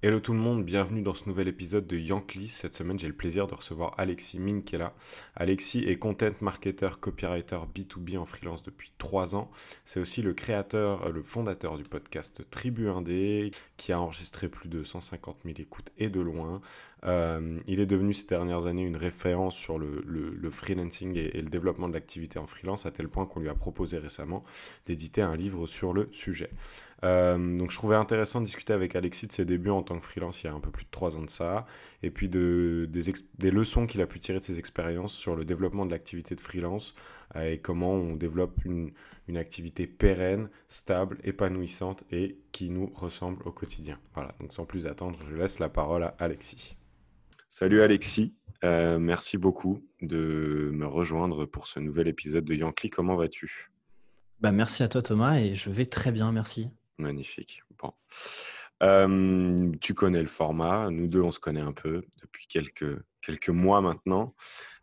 Hello tout le monde, bienvenue dans ce nouvel épisode de Yankly. Cette semaine, j'ai le plaisir de recevoir Alexis Minkela. Alexis est content marketer, copywriter B2B en freelance depuis 3 ans. C'est aussi le créateur, euh, le fondateur du podcast Tribu Indé qui a enregistré plus de 150 000 écoutes et de loin. Euh, il est devenu ces dernières années une référence sur le, freelancing et, le développement de l'activité en freelance, à tel point qu'on lui a proposé récemment d'éditer un livre sur le sujet. Euh, donc je trouvais intéressant de discuter avec Alexis de ses débuts en tant que freelance il y a un peu plus de trois ans de ça, et puis de, des, leçons qu'il a pu tirer de ses expériences sur le développement de l'activité de freelance euh, et comment on développe une, une activité pérenne, stable, épanouissante et qui nous ressemble au quotidien. Voilà, donc sans plus attendre, je laisse la parole à Alexis. Salut Alexis, euh, merci beaucoup de me rejoindre pour ce nouvel épisode de Yankee. Comment vas-tu bah, Merci à toi Thomas et je vais très bien, merci. Magnifique. Bon. Euh, tu connais le format, nous deux on se connaît un peu depuis quelques, quelques mois maintenant.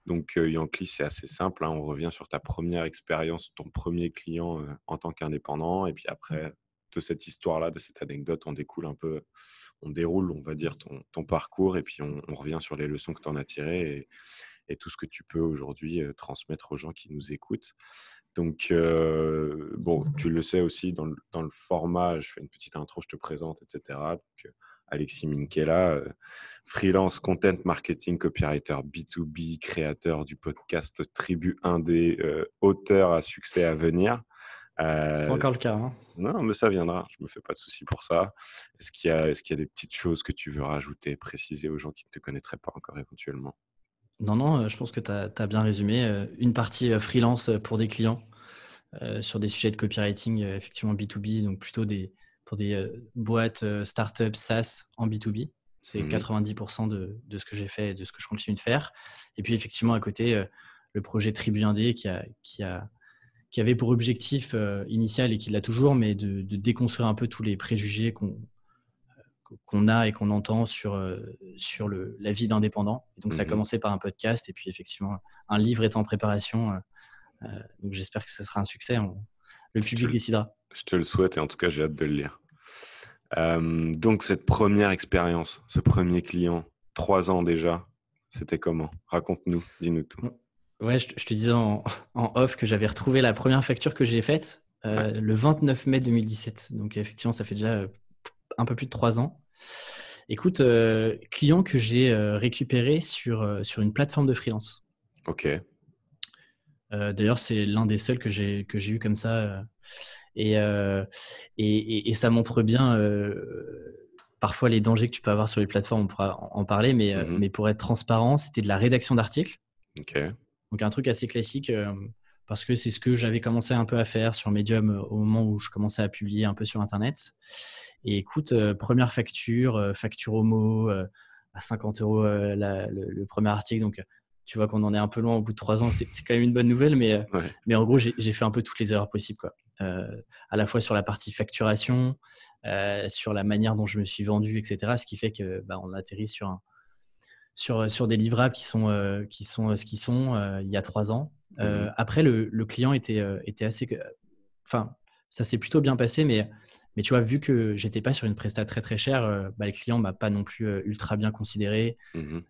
Donc euh, c'est assez simple, hein. on revient sur ta première expérience, ton premier client en tant qu'indépendant et puis après cette histoire-là, de cette anecdote, on découle un peu, on déroule, on va dire, ton, parcours et puis on, revient sur les leçons que tu en as tirées et, tout ce que tu peux aujourd'hui euh, transmettre aux gens qui nous écoutent. Donc, euh, bon, tu le sais aussi dans le, format, je fais une petite intro, je te présente, etc. Donc, Alexis Minkela, euh, freelance content marketing, copywriter B2B, créateur du podcast Tribu 1D, auteur à succès à venir c'est pas euh, encore le cas. Hein. Non, mais ça viendra. Je me fais pas de soucis pour ça. Est-ce qu'il y, a des petites choses que tu veux rajouter, préciser aux gens qui ne te connaîtraient pas encore éventuellement Non, non, euh, je pense que tu as, bien résumé. Euh, une partie freelance pour des clients sur des sujets de copywriting, effectivement B2B, donc plutôt des, pour des boîtes, startups, SaaS en B2B. C'est 90% mmh de, de, ce que j'ai fait et de ce que je continue de faire. Et puis effectivement, à côté, le projet Tribu Indé qui a, qui a qui avait pour objectif euh, initial, et qui l'a toujours, mais de, déconstruire un peu tous les préjugés qu'on euh, qu'on a et qu'on entend sur, euh, sur le, la vie d'indépendant. Donc ça a mhm. commencé par un podcast et puis effectivement un livre est en préparation. donc j'espère que ce sera un succès. le public décidera. Je te le souhaite et en tout cas j'ai hâte de le lire. donc cette première expérience, ce premier client, trois ans déjà, c'était comment Raconte-nous, dis-nous tout. Ouais, je, te disais en, off que j'avais retrouvé la première facture que j'ai faite euh, le 29 mai 2017. Donc effectivement, ça fait déjà euh, un peu plus de trois ans. Écoute, euh, client que j'ai récupéré sur, sur une plateforme de freelance. Ok. D'ailleurs, c'est l'un des seuls que j'ai eu comme ça. Et, et, ça montre bien parfois les dangers que tu peux avoir sur les plateformes. On pourra en parler, mais, mm-hmm. mais pour être transparent, c'était de la rédaction d'articles. Ok. Donc un truc assez classique euh, parce que c'est ce que j'avais commencé un peu à faire sur Medium euh, au moment où je commençais à publier un peu sur Internet. Et écoute, euh, première facture, facture homo à 50 euros le, premier article. Donc tu vois qu'on en est un peu loin au bout de trois ans. C'est quand même une bonne nouvelle, mais, mais en gros, j'ai fait un peu toutes les erreurs possibles. Quoi. à la fois sur la partie facturation, sur la manière dont je me suis vendu, etc. Ce qui fait que bah, on atterrit sur un, sur, euh, sur des livrables qui sont, euh, qui sont euh, ce qu'ils sont il y a trois ans. Mmh. Après, le, le client était, était assez. Enfin, ça s'est plutôt bien passé, mais, mais tu vois, vu que j'étais pas sur une presta très très chère, bah, le client m'a pas non plus ultra bien considéré, ne mmh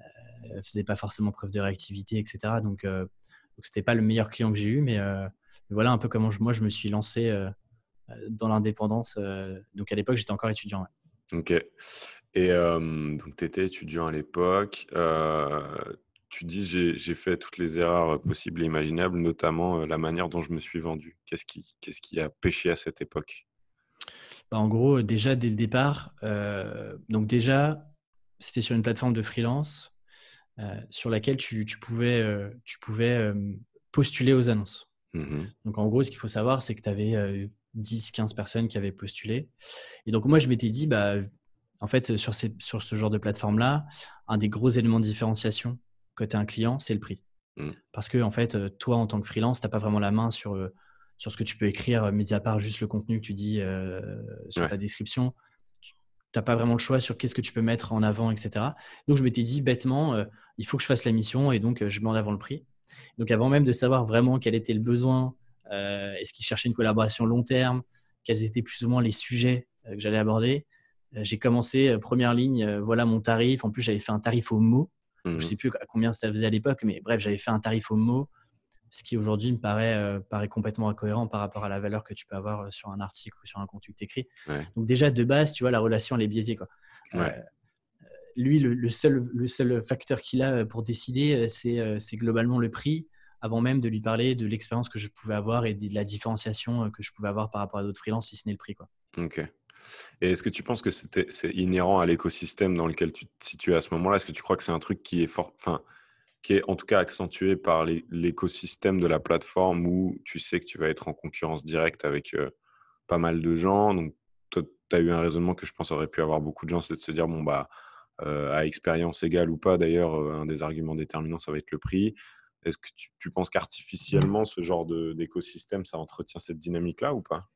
faisait pas forcément preuve de réactivité, etc. Donc, ce c'était pas le meilleur client que j'ai eu, mais voilà un peu comment moi je me suis lancé dans l'indépendance. donc, à l'époque, j'étais encore étudiant. Ok. Et donc, tu étais étudiant à l'époque. tu dis, j'ai fait toutes les erreurs possibles et imaginables, notamment la manière dont je me suis vendu. Qu'est-ce qui, qu'est-ce qui a péché à cette époque bah, en gros, déjà dès le départ, donc déjà, c'était sur une plateforme de freelance sur laquelle tu, pouvais, tu pouvais postuler aux annonces. Mmh donc en gros, ce qu'il faut savoir, c'est que tu avais 10-15 personnes qui avaient postulé. Et donc moi, je m'étais dit, bah, en fait, sur, ce genre de plateforme-là, un des gros éléments de différenciation côté un client, c'est le prix. Mm. Parce que, en fait, euh, toi, en tant que freelance, tu n'as pas vraiment la main sur, euh, sur ce que tu peux écrire, euh, mis à part juste le contenu que tu dis sur ta description. Tu n'as pas vraiment le choix sur qu'est-ce que tu peux mettre en avant, etc. Donc, je m'étais dit bêtement, il faut que je fasse la mission et donc je mets en avant le prix. Donc, avant même de savoir vraiment quel était le besoin, est-ce qu'ils cherchait une collaboration long terme, quels étaient plus ou moins les sujets que j'allais aborder, euh, j'ai commencé euh, première ligne, euh, voilà mon tarif. En plus, j'avais fait un tarif au mot. Je Je mhm. sais plus à combien ça faisait à l'époque, mais bref, j'avais fait un tarif au mot, ce qui aujourd'hui me paraît, paraît complètement incohérent par rapport à la valeur que tu peux avoir sur un article ou sur un contenu que tu écris. Donc déjà, de base, tu vois, la relation, elle est biaisée. Quoi. lui, le, seul, le seul facteur qu'il a pour décider, c'est globalement le prix, avant même de lui parler de l'expérience que je pouvais avoir et de la différenciation que je pouvais avoir par rapport à d'autres freelances, si ce n'est le prix. Quoi. Ok. Et est-ce que tu penses que c'est inhérent à l'écosystème dans lequel tu te situes à ce moment-là Est-ce que tu crois que c'est un truc qui est fort, enfin, qui est en tout cas accentué par l'écosystème de la plateforme où tu sais que tu vas être en concurrence directe avec euh, pas mal de gens Donc, tu as eu un raisonnement que je pense aurait pu avoir beaucoup de gens, c'est de se dire, bon, bah, euh, à expérience égale ou pas, d'ailleurs, euh, un des arguments déterminants, ça va être le prix. Est-ce que tu, penses qu'artificiellement, mmh. ce genre d'écosystème, ça entretient cette dynamique-là ou pas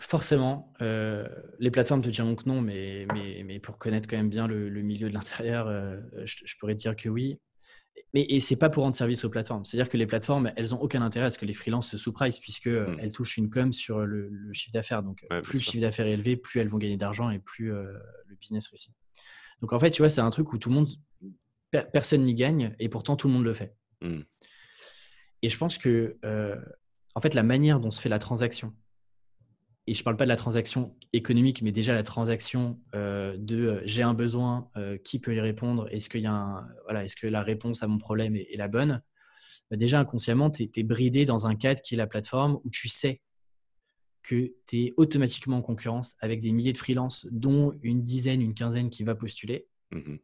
Forcément, euh, les plateformes te diront que non, mais, mais, pour connaître quand même bien le, milieu de l'intérieur, euh, je, pourrais dire que oui. Mais, ce c'est pas pour rendre service aux plateformes. C'est-à-dire que les plateformes, elles ont aucun intérêt à ce que les freelances se sous-price, puisqu'elles hmm. elles touchent une com sur le, chiffre d'affaires. Donc, plus le chiffre d'affaires est élevé, plus elles vont gagner d'argent et plus euh, le business réussit. Donc, en fait, tu vois, c'est un truc où tout le monde, personne n'y gagne et pourtant tout le monde le fait. Hmm. Et je pense que, en fait, la manière dont se fait la transaction, et je ne parle pas de la transaction économique, mais déjà la transaction euh, de euh, j'ai un besoin, euh, qui peut y répondre, est-ce qu'il voilà, est que la réponse à mon problème est, la bonne bah, Déjà inconsciemment, tu es, bridé dans un cadre qui est la plateforme où tu sais que tu es automatiquement en concurrence avec des milliers de freelances, dont une dizaine, une quinzaine qui va postuler. Mmh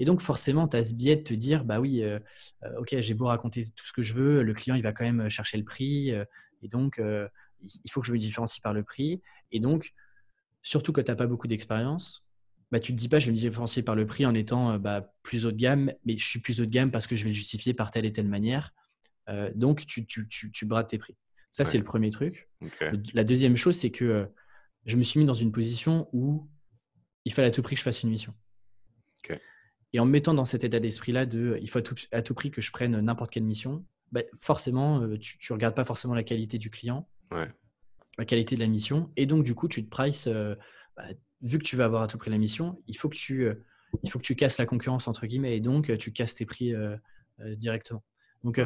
et donc, forcément, tu as ce biais de te dire bah oui, ok, j'ai beau raconter tout ce que je veux, le client, il va quand même chercher le prix. et donc, il faut que je me différencie par le prix. Et donc, surtout quand tu n'as pas beaucoup d'expérience, bah, tu ne te dis pas je vais me différencier par le prix en étant euh, bah, plus haut de gamme, mais je suis plus haut de gamme parce que je vais le justifier par telle et telle manière. Euh, donc, tu, tu, brades tes prix. Ça, c'est le premier truc. La deuxième chose, c'est que euh, je me suis mis dans une position où il fallait à tout prix que je fasse une mission. Et en me mettant dans cet état d'esprit-là de il faut à tout, prix que je prenne n'importe quelle mission, bah, forcément, tu ne regardes pas forcément la qualité du client, la qualité de la mission. Et donc, du coup, tu te prices, euh, bah, vu que tu vas avoir à tout prix la mission, il faut que tu, euh, il faut que tu casses la concurrence, entre guillemets, et donc euh, tu casses tes prix directement. Donc,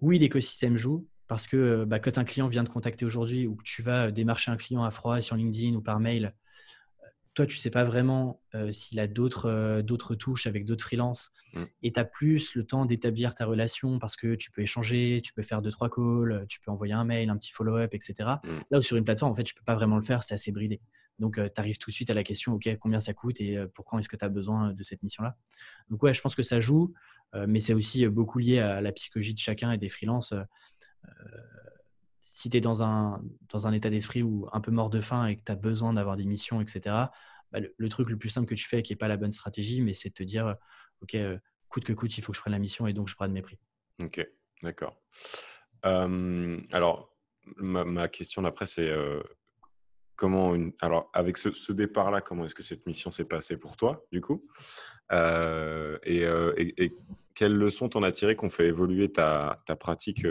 oui, l'écosystème joue, parce que bah, quand un client vient de contacter aujourd'hui ou que tu vas démarcher un client à froid sur LinkedIn ou par mail, toi, tu sais pas vraiment s'il a d'autres touches avec d'autres freelances mmh. et tu as plus le temps d'établir ta relation parce que tu peux échanger, tu peux faire deux, trois calls, tu peux envoyer un mail, un petit follow-up, etc. Mmh. Là où sur une plateforme, en fait, tu peux pas vraiment le faire, c'est assez bridé. Donc, tu arrives tout de suite à la question, OK, combien ça coûte et pourquoi est-ce que tu as besoin de cette mission-là Donc, ouais, je pense que ça joue, mais c'est aussi beaucoup lié à la psychologie de chacun et des freelances si tu es dans un, dans un état d'esprit où un peu mort de faim et que tu as besoin d'avoir des missions, etc., bah, le, truc le plus simple que tu fais, qui n'est pas la bonne stratégie, mais c'est de te dire, euh, OK, euh, coûte que coûte, il faut que je prenne la mission et donc je prends mes prix. OK, d'accord. Euh, alors, ma, question d'après, c'est comment une... Alors, avec ce, départ-là, comment est-ce que cette mission s'est passée pour toi, du coup et, quelles leçons t'en as tiré qu'on fait évoluer ta, ta pratique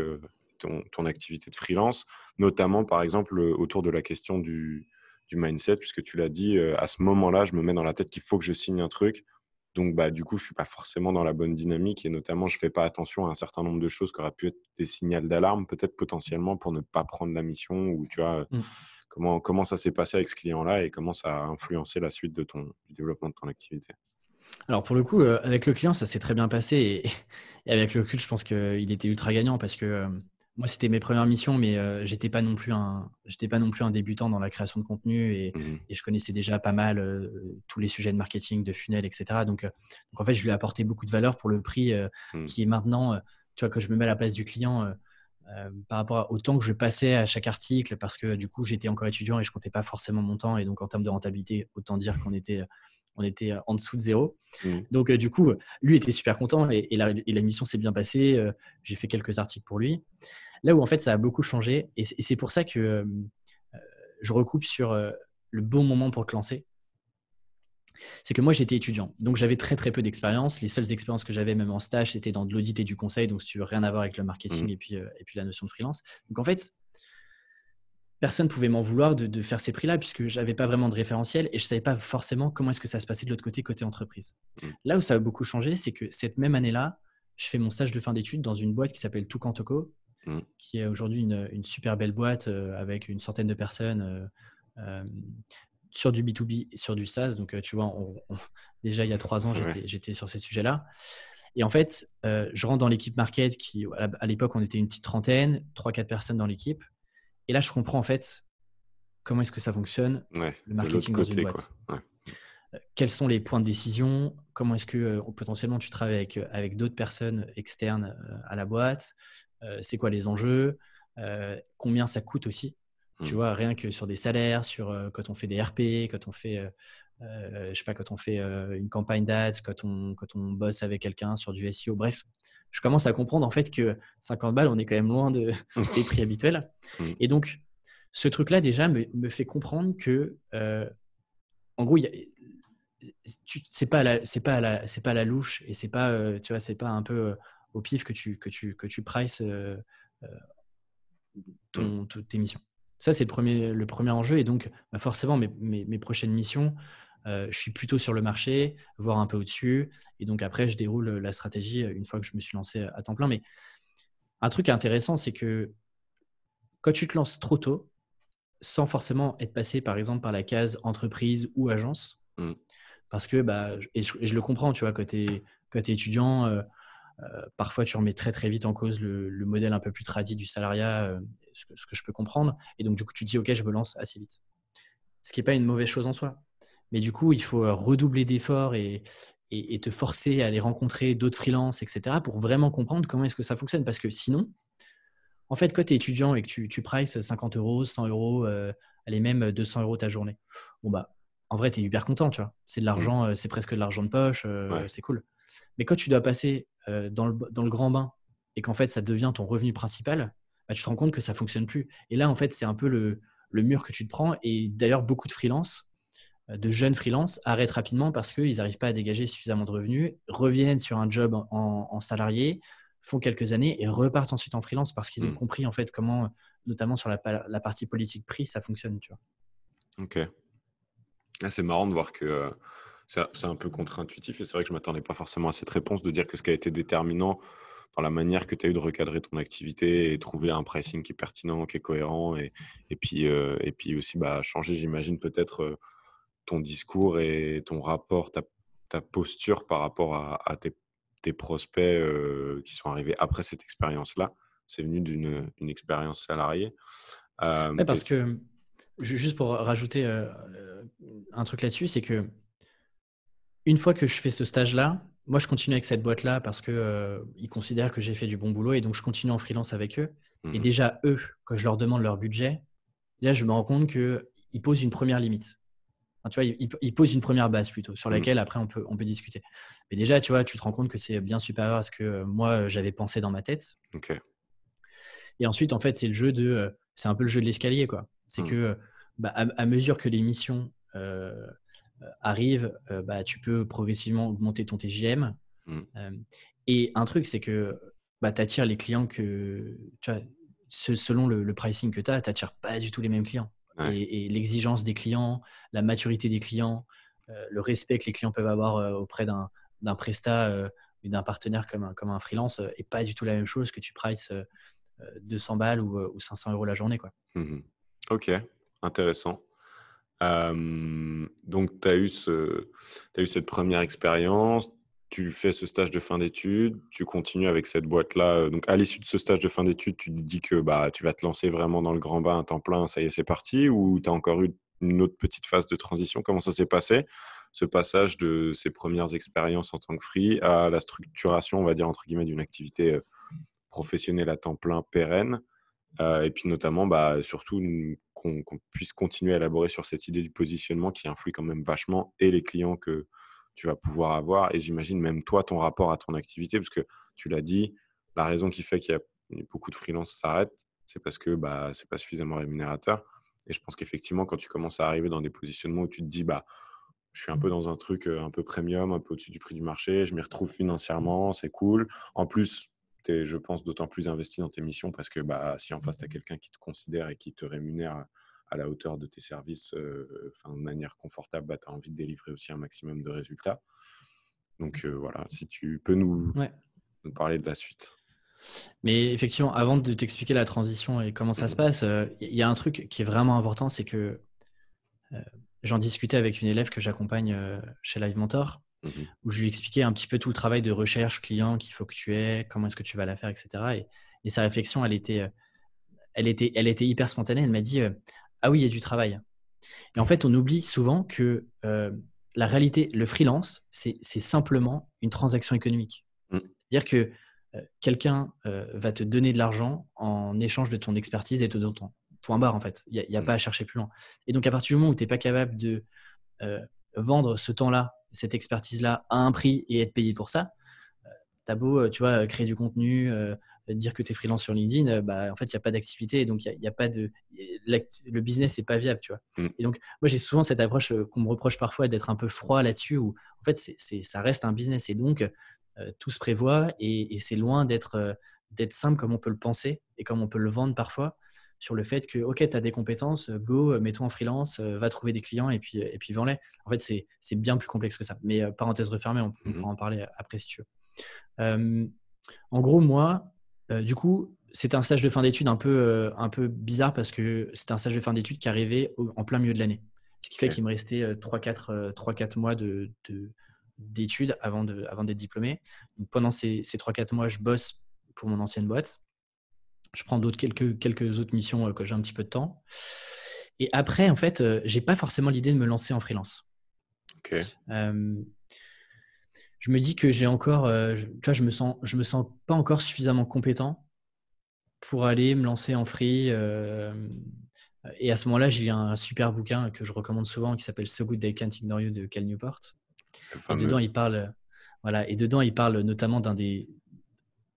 ton, activité de freelance, notamment par exemple euh, autour de la question du, mindset, puisque tu l'as dit, euh, à ce moment-là, je me mets dans la tête qu'il faut que je signe un truc. Donc, bah, du coup, je ne suis pas forcément dans la bonne dynamique et notamment, je ne fais pas attention à un certain nombre de choses qui auraient pu être des signaux d'alarme, peut-être potentiellement pour ne pas prendre la mission ou tu vois, mmh. comment, comment ça s'est passé avec ce client-là et comment ça a influencé la suite de ton, du développement de ton activité. Alors pour le coup, euh, avec le client, ça s'est très bien passé et, avec le culte, je pense qu'il était ultra gagnant parce que moi, c'était mes premières missions, mais euh, j'étais pas non plus un, débutant dans la création de contenu et, mmh je connaissais déjà pas mal euh, tous les sujets de marketing, de funnel, etc. Euh, donc, en fait, je lui ai apporté beaucoup de valeur pour le prix mmh. qui est maintenant, tu vois, que je me mets à la place du client par rapport au temps que je passais à chaque article, parce que du coup, j'étais encore étudiant et je comptais pas forcément mon temps et donc en termes de rentabilité, autant dire qu'on était on était en dessous de zéro. Mmh. Donc, du coup, lui était super content et, la, mission s'est bien passée. j'ai fait quelques articles pour lui. Là où en fait ça a beaucoup changé, et c'est pour ça que euh, euh, je recoupe sur euh, le bon moment pour te lancer, c'est que moi j'étais étudiant, donc j'avais très très peu d'expérience. Les seules expériences que j'avais, même en stage, c'était dans de l'audit et du conseil, donc si tu veux rien à voir avec le marketing mmh. et, puis, et puis la notion de freelance. Donc en fait, personne ne pouvait m'en vouloir de, faire ces prix-là puisque je n'avais pas vraiment de référentiel et je ne savais pas forcément comment est-ce que ça se passait de l'autre côté, côté entreprise. Mmh. Là où ça a beaucoup changé, c'est que cette même année-là, je fais mon stage de fin d'études dans une boîte qui s'appelle Toucantoco, Mmh. qui est aujourd'hui une, super belle boîte euh, avec une centaine de personnes euh, euh, sur du B2B et sur du SaaS. Donc, tu vois, déjà il y a trois ans, j'étais sur ces sujets-là. Et en fait, je rentre dans l'équipe market qui, à l'époque, on était une petite trentaine, trois, quatre personnes dans l'équipe. Et là, je comprends en fait comment est-ce que ça fonctionne, le marketing dans une boîte. quels sont les points de décision Comment est-ce que potentiellement tu travailles avec, avec d'autres personnes externes à la boîte euh, c'est quoi les enjeux, euh, combien ça coûte aussi. Tu mm. vois, rien que sur des salaires, sur euh, quand on fait des RP, quand on fait je sais pas, quand on fait une campagne d'ads, quand on, quand on bosse avec quelqu'un sur du SEO, bref. Je commence à comprendre en fait que 50 balles, on est quand même loin des prix habituels. Mm. Et donc, ce truc-là déjà me, fait comprendre que, en gros, c'est pas c'est pas c'est pas la louche et c'est pas, tu vois, c'est pas un peu au pif que tu, que tu, que tu prices euh, euh, mm. ton, tes missions. Ça, c'est le premier, le premier enjeu. Et donc, bah, forcément, mes, mes, prochaines missions, euh, je suis plutôt sur le marché, voire un peu au-dessus. Et donc, après, je déroule la stratégie une fois que je me suis lancé à temps plein. Mais un truc intéressant, c'est que quand tu te lances trop tôt, sans forcément être passé, par exemple, par la case entreprise ou agence, mm. parce que, bah, et je, le comprends, tu vois, côté, es étudiant, euh, parfois, tu remets très très vite en cause le, modèle un peu plus tradit du salariat, euh, ce que, je peux comprendre. Et donc, du coup, tu dis, OK, je me lance assez vite. Ce qui n'est pas une mauvaise chose en soi. Mais du coup, il faut euh, redoubler d'efforts et, te forcer à aller rencontrer d'autres freelances, etc., pour vraiment comprendre comment est-ce que ça fonctionne. Parce que sinon, en fait, quand tu es étudiant et que tu, prices 50 euros, 100 euros, allez, même 200 euros ta journée, bon, bah, en vrai, tu es hyper content, tu vois. C'est de mmh. l'argent, c'est presque de l'argent de poche, c'est cool. Mais quand tu dois passer euh, dans, le, grand bain et qu'en fait ça devient ton revenu principal, bah, tu te rends compte que ça fonctionne plus. Et là, en fait, c'est un peu le, mur que tu te prends. Et d'ailleurs, beaucoup de freelances, euh, de jeunes freelances, arrêtent rapidement parce qu'ils n'arrivent pas à dégager suffisamment de revenus, reviennent sur un job en, salarié, font quelques années et repartent ensuite en freelance parce qu'ils ont hmm. compris en fait comment, notamment sur la, partie politique prix, ça fonctionne. Tu vois. Ok. Ah, c'est marrant de voir que euh, c'est un peu contre-intuitif et c'est vrai que je ne m'attendais pas forcément à cette réponse de dire que ce qui a été déterminant dans la manière que tu as eu de recadrer ton activité et trouver un pricing qui est pertinent, qui est cohérent et, et puis, euh, et puis aussi bah, changer, j'imagine, peut-être euh, ton discours et ton rapport, ta, posture par rapport à, tes, prospects euh, qui sont arrivés après cette expérience-là. C'est venu d'une expérience salariée. Euh, parce que, juste pour rajouter un truc là-dessus, c'est que une fois que je fais ce stage-là, moi, je continue avec cette boîte-là parce qu'ils euh, ils considèrent que j'ai fait du bon boulot et donc je continue en freelance avec eux. Et mhm. déjà, eux, quand je leur demande leur budget, là, je me rends compte qu'ils posent une première limite. tu vois, ils, posent une première base plutôt, sur mhm. laquelle après on peut, on peut discuter. Mais déjà, tu vois, tu te rends compte que c'est bien supérieur à ce que euh, moi, euh, j'avais pensé dans ma tête. Et ensuite, en fait, c'est le jeu de. C'est un peu le jeu de l'escalier, quoi. C'est mhm. que, bah, à, mesure que les missions arrive, euh, bah, tu peux progressivement augmenter ton TGM. Mm. Euh, et un truc, c'est que bah, tu attires les clients que, selon le, pricing que tu as, tu n'attires pas du tout les mêmes clients. Et, l'exigence des clients, la maturité des clients, euh, le respect que les clients peuvent avoir auprès d'un, prestat ou d'un partenaire comme un, comme un freelance n'est pas du tout la même chose que tu prices 200 balles ou, 500 euros la journée. Quoi. Mmh ok, intéressant donc, tu as, as, eu cette première expérience, tu fais ce stage de fin d'études, tu continues avec cette boîte-là. Donc, à l'issue de ce stage de fin d'études, tu te dis que bah, tu vas te lancer vraiment dans le grand bas à temps plein, ça y est, c'est parti, ou tu as encore eu une autre petite phase de transition Comment ça s'est passé, ce passage de ces premières expériences en tant que free à la structuration, on va dire, entre guillemets, d'une activité professionnelle à temps plein pérenne euh, et puis notamment, bah, surtout qu'on puisse continuer à élaborer sur cette idée du positionnement qui influe quand même vachement et les clients que tu vas pouvoir avoir, et j'imagine même toi, ton rapport à ton activité, parce que tu l'as dit, la raison qui fait qu'il y a beaucoup de freelance s'arrête c'est parce que bah, ce n'est pas suffisamment rémunérateur. Et je pense qu'effectivement, quand tu commences à arriver dans des positionnements où tu te dis, bah, je suis un peu dans un truc euh, un peu premium, un peu au-dessus du prix du marché, je m'y retrouve financièrement, c'est cool. En plus, je pense, d'autant plus investi dans tes missions parce que bah, si en face, tu as mmh. quelqu'un qui te considère et qui te rémunère à la hauteur de tes services de manière confortable, bah, tu as envie de délivrer aussi un maximum de résultats. Donc voilà, si tu peux nous, parler de la suite. Mais effectivement, avant de t'expliquer la transition et comment ça se passe, mmh. il y a un truc qui est vraiment important, c'est que j'en discutais avec une élève que j'accompagne chez Live Mentor Mmh où je lui expliquais un petit peu tout le travail de recherche client qu'il faut que tu aies, comment est-ce que tu vas la faire, etc. Et, sa réflexion, euh, elle était, hyper spontanée. Elle m'a dit euh, Ah oui, il y a du travail. Et en fait, on oublie souvent que euh, la réalité, le freelance, c'est simplement une transaction économique. Mmh. C'est-à-dire que quelqu'un va te donner de l'argent en échange de ton expertise et de ton point barre en fait. Il n'y a, mmh. pas à chercher plus loin. Et donc à partir du moment où tu n'es pas capable de vendre ce temps-là cette expertise-là a un prix et être payé pour ça. Euh, t'as beau, euh, tu vois, euh, créer du contenu, dire que tu es freelance sur LinkedIn, bah, en fait, il n'y a pas d'activité, donc il n'y a, pas de. Le business n'est pas viable, tu vois. Mm. Et donc, moi, j'ai souvent cette approche qu'on me reproche parfois d'être un peu froid là-dessus, où en fait, c'est ça reste un business. Et donc, tout se prévoit et, c'est loin d'être d'être simple comme on peut le penser et comme on peut le vendre parfois sur le fait que, OK, tu as des compétences, euh, go, euh, mets-toi en freelance, euh, va trouver des clients et puis, et puis vends-les. En fait, c'est bien plus complexe que ça. Mais parenthèse refermée, on, pourra mhm. en parler après si tu veux. en gros, moi, du coup, c'est un stage de fin d'études un, peu un peu bizarre parce que c'est un stage de fin d'études qui arrivait en plein milieu de l'année. Ce qui fait qu'il me restait 3-4 mois de, de d'études avant de avant diplômé. pendant ces, ces 3-4 mois, je bosse pour mon ancienne boîte. Je prends d'autres quelques, quelques autres missions euh, que j'ai un petit peu de temps. Et après, en fait, euh, j'ai pas forcément l'idée de me lancer en freelance. Ok. Euh, je me dis que j'ai encore, je, tu je me sens, je me sens pas encore suffisamment compétent pour aller me lancer en free. et à ce moment-là, j'ai un super bouquin que je recommande souvent qui s'appelle So Good They Can't Ignore You de Cal Newport. Et dedans, il parle, voilà, et dedans, il parle notamment d'un des,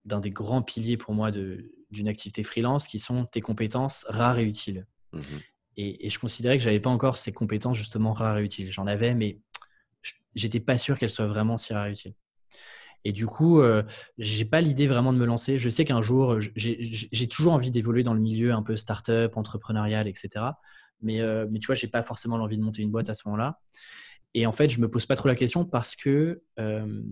d'un des grands piliers pour moi de, d'une activité freelance qui sont tes compétences rares et utiles. Mhm. Et, je considérais que j'avais pas encore ces compétences justement rares et utiles. J'en avais, mais j'étais pas sûr qu'elles soient vraiment si rares et utiles. Et du coup, je euh, j'ai pas l'idée vraiment de me lancer. Je sais qu'un jour, j'ai toujours envie d'évoluer dans le milieu un peu start-up, entrepreneurial, etc. Mais, euh, mais tu vois, j'ai pas forcément l'envie de monter une boîte à ce moment-là. Et en fait, je me pose pas trop la question parce que euh,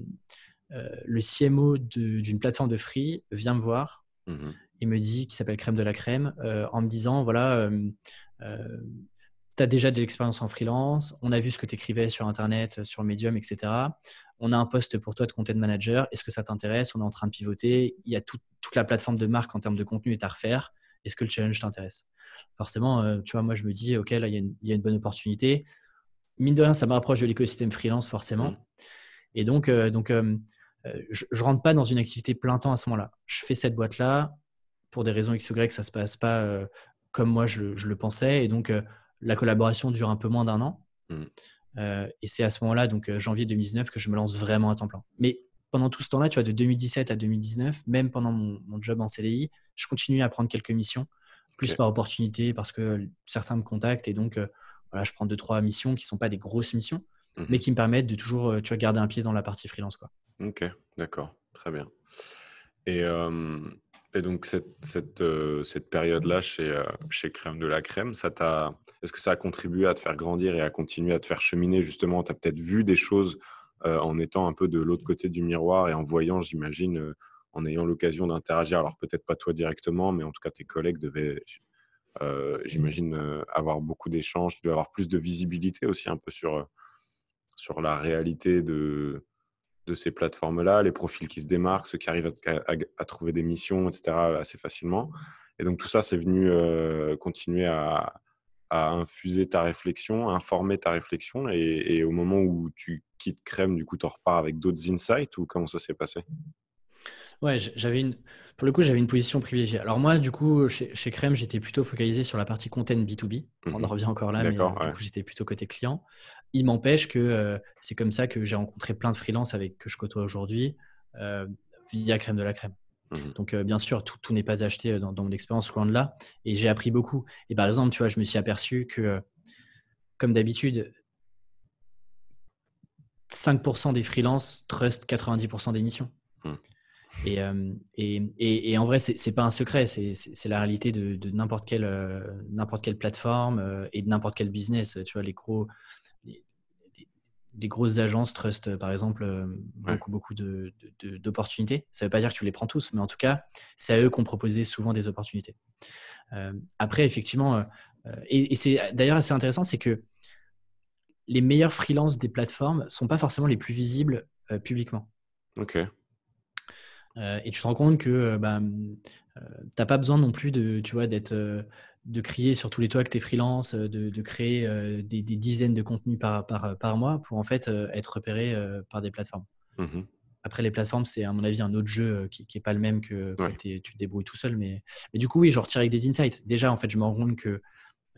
le CMO d'une plateforme de free vient me voir. Mhm il me dit, qui s'appelle Crème de la Crème, euh, en me disant, voilà, euh, euh, tu as déjà de l'expérience en freelance, on a vu ce que tu écrivais sur Internet, sur Medium, etc. On a un poste pour toi de content manager, est-ce que ça t'intéresse On est en train de pivoter, il y a toute la plateforme de marque en termes de contenu est à refaire, est-ce que le challenge t'intéresse Forcément, tu vois, moi je me dis, ok, là, il y, y, a une bonne opportunité. Mine de rien, ça me rapproche de l'écosystème freelance, forcément. Mm. Et donc, donc je ne rentre pas dans une activité plein temps à ce moment-là. Je fais cette boîte-là, pour des raisons X ou ça se passe pas euh, comme moi je, le pensais. Et donc, euh, la collaboration dure un peu moins d'un an. Mmh. Euh, et c'est à ce moment-là, donc janvier 2019, que je me lance vraiment à temps plein. Mais pendant tout ce temps-là, tu vois, de 2017 à 2019, même pendant mon, job en CDI, je continue à prendre quelques missions, plus par opportunité, parce que certains me contactent. Et donc, voilà, je prends deux, trois missions qui ne sont pas des grosses missions, mmh mais qui me permettent de toujours tu garder un pied dans la partie freelance. Quoi. Ok, d'accord, très bien. Et et donc, cette, euh, période-là chez, euh, chez Crème de la Crème, est-ce que ça a contribué à te faire grandir et à continuer à te faire cheminer Justement, tu as peut-être vu des choses euh, en étant un peu de l'autre côté du miroir et en voyant, j'imagine, en ayant l'occasion d'interagir. Alors, peut-être pas toi directement, mais en tout cas, tes collègues devaient, j'imagine, avoir beaucoup d'échanges. Tu devais avoir plus de visibilité aussi un peu sur, sur la réalité de, de ces plateformes-là, les profils qui se démarquent, ceux qui arrivent à, trouver des missions, etc., assez facilement. Et donc tout ça, c'est venu euh, continuer à, infuser ta réflexion, informer ta réflexion. Et, au moment où tu quittes Crème, du coup, tu repars avec d'autres insights ou comment ça s'est passé Ouais, j'avais une... pour le coup, j'avais une position privilégiée. Alors moi, du coup, chez, Crème, j'étais plutôt focalisé sur la partie content B2B. On en mhm. revient encore là, mais euh, j'étais plutôt côté client. Il m'empêche que euh, c'est comme ça que j'ai rencontré plein de freelances avec que je côtoie aujourd'hui euh, via Crème de la Crème. Mhm. Donc, euh, bien sûr, tout, n'est pas acheté dans, mon expérience, loin de là. Et j'ai appris beaucoup. Et par exemple, tu vois, je me suis aperçu que, comme d'habitude, 5% des freelances trust 90% des missions. Mhm. Et, et, et, en vrai, c'est pas un secret, c'est la réalité de, n'importe quelle, n'importe quelle, plateforme et de n'importe quel business. Tu vois, les gros, des grosses agences trust, euh, par exemple, euh, beaucoup, beaucoup De, de, ça ne veut pas dire que tu les prends tous, mais en tout cas, c'est à eux qu'on proposait souvent des opportunités. Euh, après, effectivement, et, c'est d'ailleurs assez intéressant, c'est que les meilleurs freelances des plateformes ne sont pas forcément les plus visibles publiquement. Ok. et tu te rends compte que bah, tu n'as pas besoin non plus de, tu vois, d'être de crier sur tous les toits que tu es freelance, euh, de, créer euh, des, dizaines de contenus par, par, mois pour en fait euh, être repéré par des plateformes. Mmh Après, les plateformes, c'est à mon avis un autre jeu qui n'est pas le même que tu te débrouilles tout seul. Mais, mais du coup, oui, je retire avec des insights. Déjà, en fait, je me rends que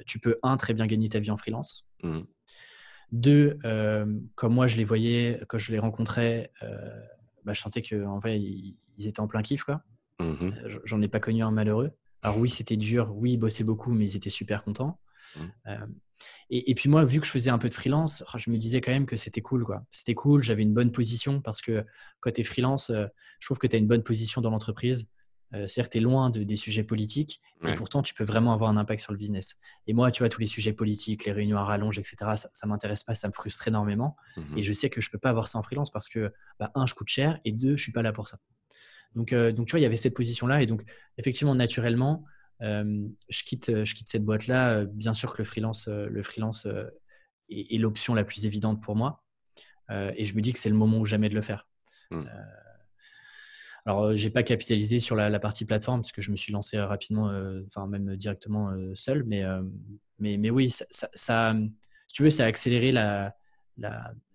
tu peux, un, très bien gagner ta vie en freelance. Mmh Deux, comme moi, je les voyais, quand je les rencontrais, bah, je sentais qu'en en fait, ils, étaient en plein kiff. quoi. Mmh j'en ai pas connu un malheureux. Alors oui, c'était dur, oui, ils bossaient beaucoup, mais ils étaient super contents. Mmh. et, puis moi, vu que je faisais un peu de freelance, oh, je me disais quand même que c'était cool. C'était cool, j'avais une bonne position parce que quand tu freelance, euh, je trouve que tu as une bonne position dans l'entreprise. Euh, c'est-à-dire que tu es loin des sujets politiques mais et pourtant tu peux vraiment avoir un impact sur le business. Et moi, tu vois, tous les sujets politiques, les réunions à rallonge, etc., ça, ça m'intéresse pas, ça me frustre énormément. Mmh et je sais que je peux pas avoir ça en freelance parce que, bah, un, je coûte cher et deux, je suis pas là pour ça. Euh, donc, tu vois, il y avait cette position-là. Et donc, effectivement, naturellement, euh, je, quitte, cette boîte-là. Euh, bien sûr que le freelance, est, l'option la plus évidente pour moi. et je me dis que c'est le moment ou jamais de le faire. Hmm. Alors, alors, n'ai pas capitalisé sur la, partie plateforme parce que je me suis lancé rapidement, enfin, même directement seul. Mais, oui, ça, tu veux, ça a accéléré la,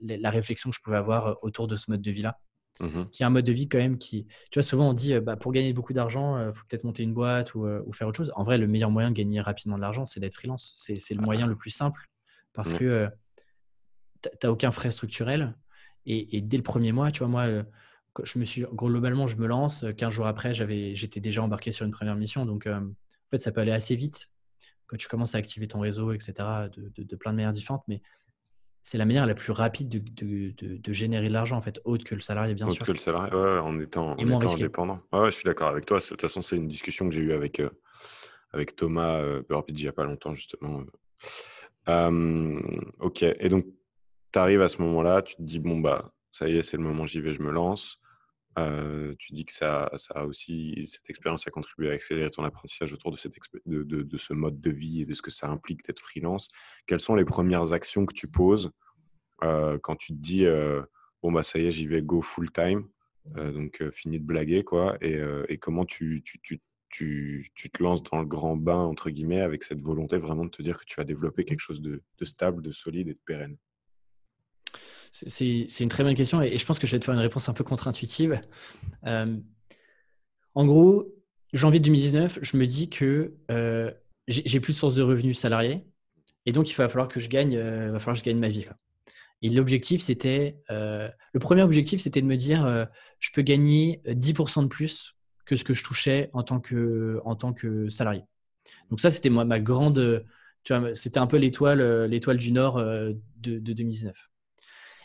réflexion que je pouvais avoir autour de ce mode de vie-là. Mhm. qui a un mode de vie quand même qui. Tu vois, souvent on dit, euh, bah, pour gagner beaucoup d'argent, il euh, faut peut-être monter une boîte euh, ou, faire autre chose. En vrai, le meilleur moyen de gagner rapidement de l'argent, c'est d'être freelance. C'est le ah. moyen le plus simple parce que tu n'as aucun frais structurel. Et, dès le premier mois, tu vois, moi, je me suis, globalement, je me lance. 15 jours après, j'étais déjà embarqué sur une première mission. Donc, en fait, ça peut aller assez vite quand tu commences à activer ton réseau, etc., de, de plein de manières différentes. Mais c'est la manière la plus rapide de, générer de l'argent, en fait, autre que le salarié, bien sûr. que le salarié, en étant, indépendant. Ouais, je suis d'accord avec toi. De toute façon, c'est une discussion que j'ai eue avec, euh, avec Thomas euh, il n'y a pas longtemps, justement. Euh. ok, et donc, tu arrives à ce moment-là, tu te dis, bon, bah, ça y est, c'est le moment, j'y vais, je me lance. Euh, tu dis que ça, ça a aussi, cette expérience a contribué à accélérer ton apprentissage autour de, cette de, ce mode de vie et de ce que ça implique d'être freelance. Quelles sont les premières actions que tu poses euh, quand tu te dis euh, bon, bah ça y est, j'y vais go full time, donc fini de blaguer quoi, et, comment tu, te lances dans le grand bain entre guillemets avec cette volonté vraiment de te dire que tu vas développer quelque chose de stable, de solide et de pérenne c'est une très bonne question et, je pense que je vais te faire une réponse un peu contre-intuitive. Euh, en gros, janvier 2019, je me dis que euh, j'ai plus de source de revenus salariés et donc il va falloir que je gagne, euh, va falloir je gagne ma vie. Et l'objectif, c'était euh, le premier objectif, c'était de me dire je peux gagner 10% de plus que ce que je touchais en tant que, en tant que salarié. Donc ça, c'était ma grande, c'était un peu l'étoile, l'étoile du Nord de, de 2019.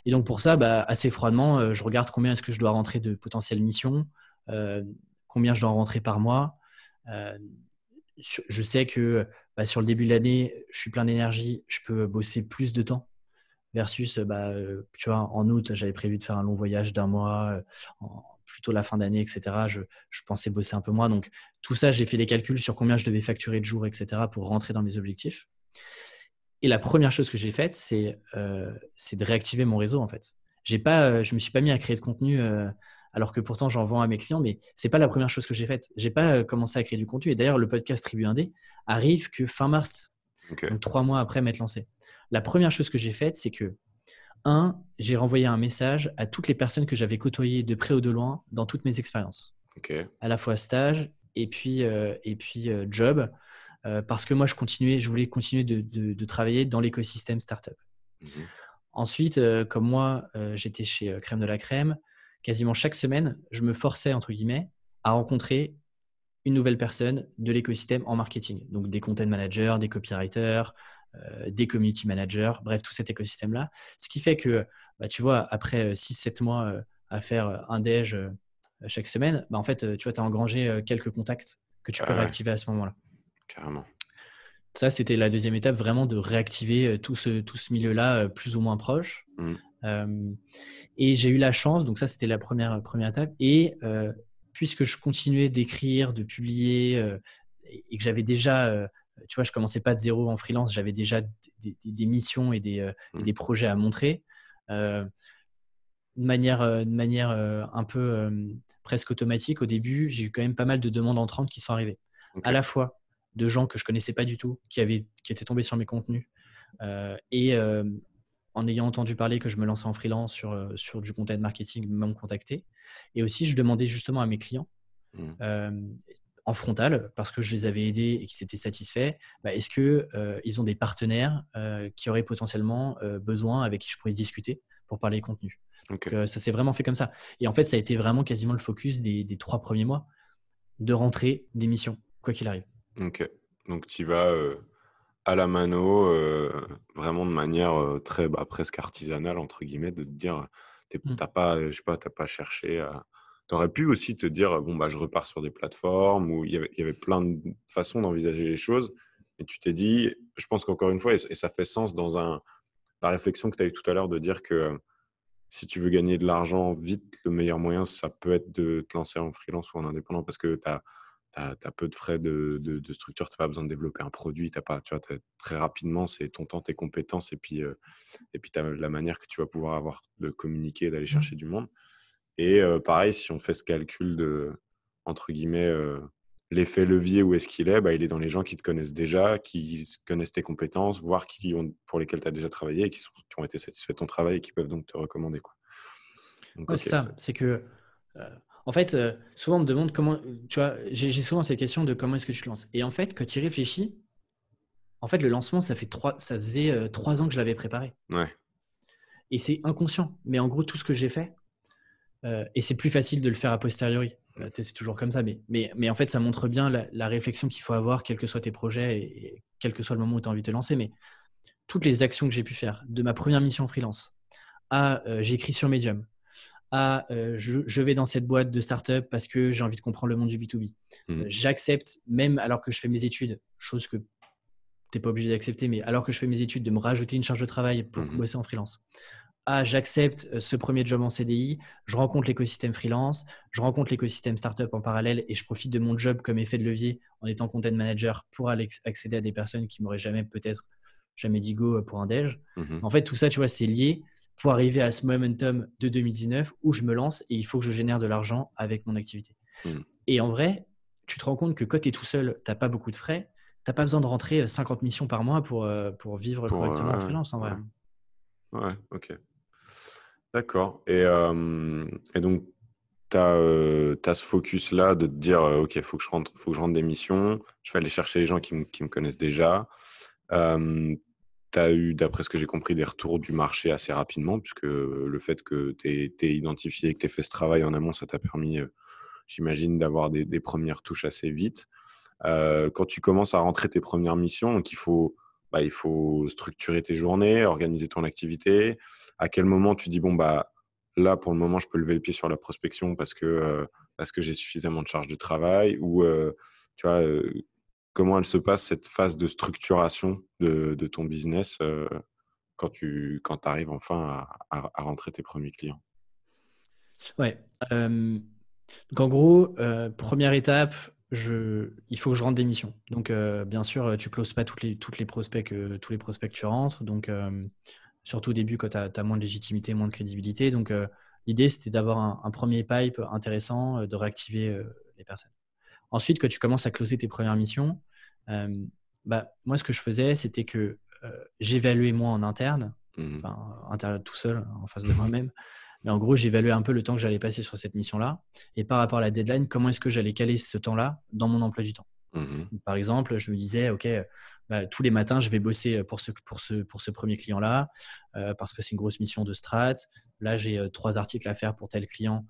Et donc pour ça, bah, assez froidement, euh, je regarde combien est-ce que je dois rentrer de potentielles missions, euh, combien je dois rentrer par mois. Euh, je sais que bah, sur le début de l'année, je suis plein d'énergie, je peux bosser plus de temps. Versus, bah, tu vois, en août, j'avais prévu de faire un long voyage d'un mois, plutôt la fin d'année, etc. Je, pensais bosser un peu moins. Donc, tout ça, j'ai fait les calculs sur combien je devais facturer de jours, etc. pour rentrer dans mes objectifs. Et la première chose que j'ai faite, c'est euh, de réactiver mon réseau, en fait. Euh, je ne me suis pas mis à créer de contenu euh, alors que pourtant j'en vends à mes clients, mais ce n'est pas la première chose que j'ai faite. Je n'ai pas commencé à créer du contenu. Et d'ailleurs, le podcast Tribu Indé arrive que fin mars, donc trois mois après m'être lancé. La première chose que j'ai faite, c'est que, un, j'ai renvoyé un message à toutes les personnes que j'avais côtoyées de près ou de loin dans toutes mes expériences. À la fois stage et puis, et puis job euh, parce que moi, je, continuais, je voulais continuer de, travailler dans l'écosystème startup. Mhm. Ensuite, euh, comme moi, euh, j'étais chez Crème de la Crème, quasiment chaque semaine, je me forçais, entre guillemets, à rencontrer une nouvelle personne de l'écosystème en marketing. Donc des content managers, des copywriters, des community managers, bref, tout cet écosystème-là. Ce qui fait que, bah, tu vois, après 6-7 mois à faire un déj chaque semaine, bah, en fait, tu vois, as engrangé quelques contacts que tu ah peux réactiver à ce moment-là. Carrément. Ça, c'était la deuxième étape, vraiment de réactiver euh, tout ce, tout ce milieu-là euh, plus ou moins proche. Mm. Euh, et j'ai eu la chance, donc ça, c'était la première, première étape. Et puisque je continuais d'écrire, de publier, et que j'avais déjà, tu vois, je commençais pas de zéro en freelance, j'avais déjà des, missions et des, mm. projets à montrer de manière, de manière un peu presque automatique au début, j'ai eu quand même pas mal de demandes entrantes qui sont arrivées. À la fois de gens que je connaissais pas du tout, qui, avaient, qui étaient tombés sur mes contenus. Euh, et euh, en ayant entendu parler que je me lançais en freelance euh, sur, du content marketing, m'ont contacté. Et aussi, je demandais justement à mes clients, mmh. en frontal, parce que je les avais aidés et qu'ils étaient satisfaits, bah, est-ce qu'ils ils ont des partenaires qui auraient potentiellement besoin, avec qui je pourrais discuter pour parler contenu Donc, Ça s'est vraiment fait comme ça. Et en fait, ça a été vraiment quasiment le focus des, trois premiers mois de rentrer des missions, quoi qu'il arrive. Ok. Donc, tu vas euh, à la mano, euh, vraiment de manière euh, très bah, presque artisanale, entre guillemets, de te dire tu n'as mmh. pas, je pas, pas cherché à. Tu aurais pu aussi te dire bon, bah, je repars sur des plateformes où il y avait, plein de façons d'envisager les choses. Et tu t'es dit, je pense qu'encore une fois, et, ça fait sens dans un, la réflexion que tu as eu tout à l'heure de dire que si tu veux gagner de l'argent vite, le meilleur moyen, ça peut être de te lancer en freelance ou en indépendant parce que tu as tu as, peu de frais de, structure, tu n'as pas besoin de développer un produit, as pas, tu vois, très rapidement, c'est ton temps, tes compétences, et puis et puis tu as la manière que tu vas pouvoir avoir de communiquer, d'aller mmh. chercher du monde. Et pareil, si on fait ce calcul de, entre guillemets, l'effet levier, où est-ce qu'il est, bah, il, est dans les gens qui te connaissent déjà, qui connaissent tes compétences, voire qui ont, pour lesquels tu as déjà travaillé, et qui, ont été satisfaits de ton travail et qui peuvent donc te recommander. Quoi. ça, c'est que en fait, euh, souvent on me demande comment, tu vois, j'ai souvent cette question de comment est-ce que tu te lances. Et en fait, quand tu y réfléchis, en fait, le lancement, ça, fait trois, ça faisait euh, trois ans que je l'avais préparé. Et c'est inconscient. Mais en gros, tout ce que j'ai fait, euh, et c'est plus facile de le faire a posteriori. C'est toujours comme ça. Mais, mais, en fait, ça montre bien la, réflexion qu'il faut avoir, quels que soient tes projets et, quel que soit le moment où tu as envie de te lancer. Mais toutes les actions que j'ai pu faire, de ma première mission freelance à j'ai j'écris sur Medium, « Ah, euh, je, vais dans cette boîte de start-up parce que j'ai envie de comprendre le monde du B2B. Hmm. Euh, j'accepte, même alors que je fais mes études, chose que tu n'es pas obligé d'accepter, mais alors que je fais mes études, de me rajouter une charge de travail pour hmm. bosser en freelance. Ah, j'accepte euh, ce premier job en CDI, je rencontre l'écosystème freelance, je rencontre l'écosystème startup en parallèle et je profite de mon job comme effet de levier en étant content manager pour aller accéder à des personnes qui m'auraient jamais peut-être jamais dit go pour un déj. Hmm. En fait, tout ça, tu vois, c'est lié pour arriver à ce momentum de 2019 où je me lance et il faut que je génère de l'argent avec mon activité. Hmm. Et en vrai, tu te rends compte que quand tu es tout seul, tu n'as pas beaucoup de frais, tu n'as pas besoin de rentrer 50 euh, missions par mois pour, euh, pour vivre correctement en euh, freelance en vrai. Ouais, ok. D'accord. Et, donc, tu as, ce focus-là de te dire, OK, il faut, que je rentre, faut que je rentre des missions, je vais aller chercher les gens qui, me connaissent déjà eu, d'après ce que j'ai compris, des retours du marché assez rapidement, puisque euh, le fait que tu été identifié, que tu aies fait ce travail en amont, ça t'a permis, euh, j'imagine, d'avoir des, premières touches assez vite. Euh, quand tu commences à rentrer tes premières missions, donc il faut, bah, il faut structurer tes journées, organiser ton activité. À quel moment tu dis, bon, bah, là, pour le moment, je peux lever le pied sur la prospection parce que, parce que j'ai suffisamment de charge de travail ou, tu vois, comment elle se passe cette phase de structuration de, ton business euh, quand tu quand arrives enfin à, rentrer tes premiers clients Ouais. donc en gros, euh, première étape, je, il faut que je rentre des missions. Donc euh, bien sûr, tu ne closes pas toutes les, toutes les prospects tous les prospects que tu rentres. Donc surtout au début quand tu as, moins de légitimité, moins de crédibilité. Donc l'idée, c'était d'avoir un, premier pipe intéressant, de réactiver les personnes. Ensuite, quand tu commences à closer tes premières missions, euh, bah, moi, ce que je faisais, c'était que euh, j'évaluais moi en interne, mmh. interne tout seul, hein, en face de moi-même. Mais en gros, j'évaluais un peu le temps que j'allais passer sur cette mission-là. Et par rapport à la deadline, comment est-ce que j'allais caler ce temps-là dans mon emploi du temps mmh. Par exemple, je me disais, OK, bah, tous les matins, je vais bosser pour ce, pour ce, pour ce premier client-là, euh, parce que c'est une grosse mission de strat. Là, j'ai trois articles à faire pour tel client.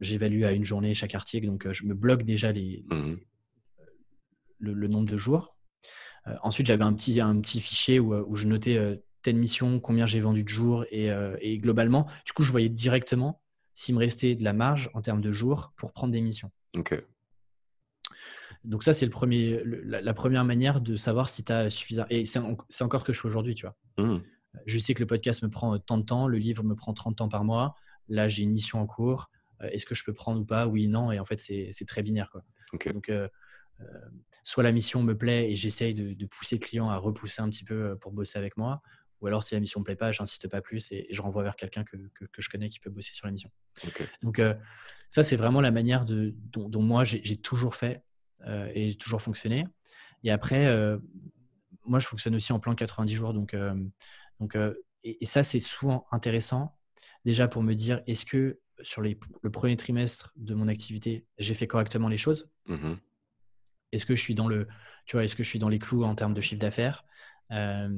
J'évalue à une journée chaque article, donc je me bloque déjà les, mmh le, nombre de jours. Euh, ensuite, j'avais un petit, un petit fichier où, euh, je notais euh, telle mission, combien j'ai vendu de jours et, globalement, du coup, je voyais directement s'il me restait de la marge en termes de jours pour prendre des missions. Ok. Donc ça, c'est le premier, la, première manière de savoir si tu as suffisamment… Et c'est, encore ce que je fais aujourd'hui, tu vois. Mmh. Je sais que le podcast me prend tant de temps, le livre me prend 30 temps par mois. Là, j'ai une mission en cours. Est-ce que je peux prendre ou pas Oui, non. Et en fait, c'est, c'est très binaire. Quoi. Donc, soit la mission me plaît et j'essaye de, pousser le client à repousser un petit peu euh, pour bosser avec moi, ou alors si la mission ne plaît pas, j'insiste pas plus et, je renvoie vers quelqu'un que, je connais qui peut bosser sur la mission. Donc euh, ça, c'est vraiment la manière dont, moi j'ai toujours fait euh, et j'ai toujours fonctionné. Et après, moi, je fonctionne aussi en plan 90 jours. Donc, et, ça, c'est souvent intéressant déjà pour me dire est-ce que sur le premier trimestre de mon activité, j'ai fait correctement les choses mmh est-ce que je suis dans le, tu vois, est-ce que je suis dans les clous en termes de chiffre d'affaires euh,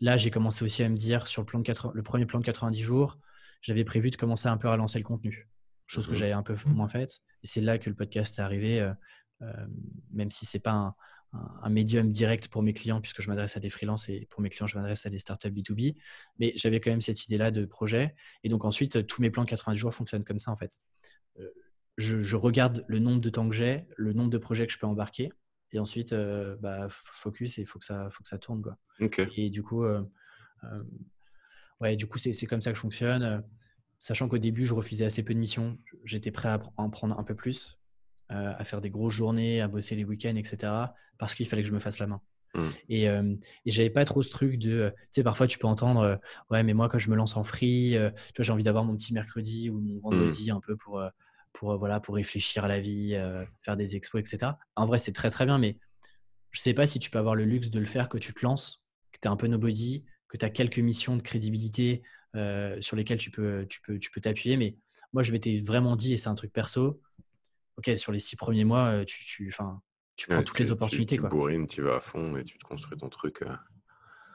Là, j'ai commencé aussi à me dire sur le plan de le premier plan de 90 jours, j'avais prévu de commencer un peu à relancer le contenu, chose que mmh j'avais un peu moins faite. Et c'est là que le podcast est arrivé, euh, euh, même si c'est pas un, médium direct pour mes clients, puisque je m'adresse à des freelances et pour mes clients, je m'adresse à des startups B2B. Mais j'avais quand même cette idée-là de projet. Et donc ensuite, tous mes plans de 90 jours fonctionnent comme ça en fait je, regarde le nombre de temps que j'ai, le nombre de projets que je peux embarquer, et ensuite euh, bah, focus et il faut que ça, faut que ça tourne quoi. Et du coup, euh, euh, ouais, du coup c'est comme ça que je fonctionne. Sachant qu'au début je refusais assez peu de missions, j'étais prêt à en prendre un peu plus, à faire des grosses journées, à bosser les week-ends, etc. Parce qu'il fallait que je me fasse la main. Mmh. Et, et j'avais pas trop ce truc de, tu sais, parfois tu peux entendre, ouais, mais moi quand je me lance en free, tu vois, j'ai envie d'avoir mon petit mercredi ou mon mmh. vendredi un peu pour pour, euh, voilà, pour réfléchir à la vie, euh, faire des expos, etc. En vrai, c'est très très bien, mais je ne sais pas si tu peux avoir le luxe de le faire, que tu te lances, que tu es un peu nobody, que tu as quelques missions de crédibilité euh, sur lesquelles tu peux tu peux, tu peux t'appuyer. Mais moi, je m'étais vraiment dit, et c'est un truc perso, ok, sur les six premiers mois, tu, tu, tu prends toutes les opportunités. Tu, bourrines, tu vas à fond et tu te construis ton truc.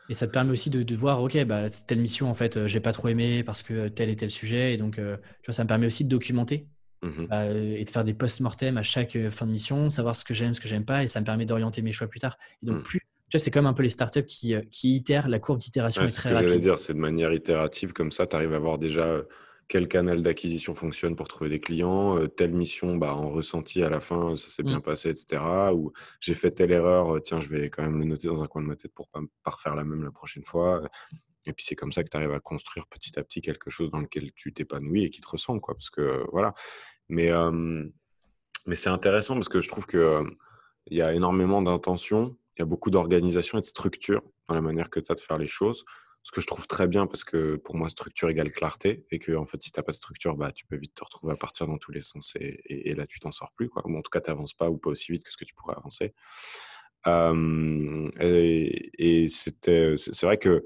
Et ça te permet aussi de, voir, ok, bah, telle mission, en fait, j'ai pas trop aimé parce que tel et tel sujet. Et donc, tu vois, ça me permet aussi de documenter Mmh euh, et de faire des post-mortem à chaque euh, fin de mission, savoir ce que j'aime, ce que j'aime pas, et ça me permet d'orienter mes choix plus tard. Et donc, mmh. plus, tu c'est comme un peu les startups qui, euh, qui itèrent, la courbe d'itération est, très ce que J'allais dire, c'est de manière itérative, comme ça, tu arrives à voir déjà quel canal d'acquisition fonctionne pour trouver des clients, telle mission, bah, en ressenti à la fin, ça s'est bien mmh. passé, etc. Ou j'ai fait telle erreur, tiens, je vais quand même le noter dans un coin de ma tête pour pas, pas refaire la même la prochaine fois. Et puis c'est comme ça que tu arrives à construire petit à petit quelque chose dans lequel tu t'épanouis et qui te ressemble, quoi. Parce que voilà. Mais, euh, mais c'est intéressant parce que je trouve qu'il euh, il y a énormément d'intentions, il y a beaucoup d'organisation et de structure dans la manière que tu as de faire les choses. Ce que je trouve très bien parce que pour moi, structure égale clarté et que en fait, si tu n'as pas de structure, bah, tu peux vite te retrouver à partir dans tous les sens et, là, tu t'en sors plus. Quoi. bon en tout cas, tu n'avances pas ou pas aussi vite que ce que tu pourrais avancer. Euh, et, et c'est vrai que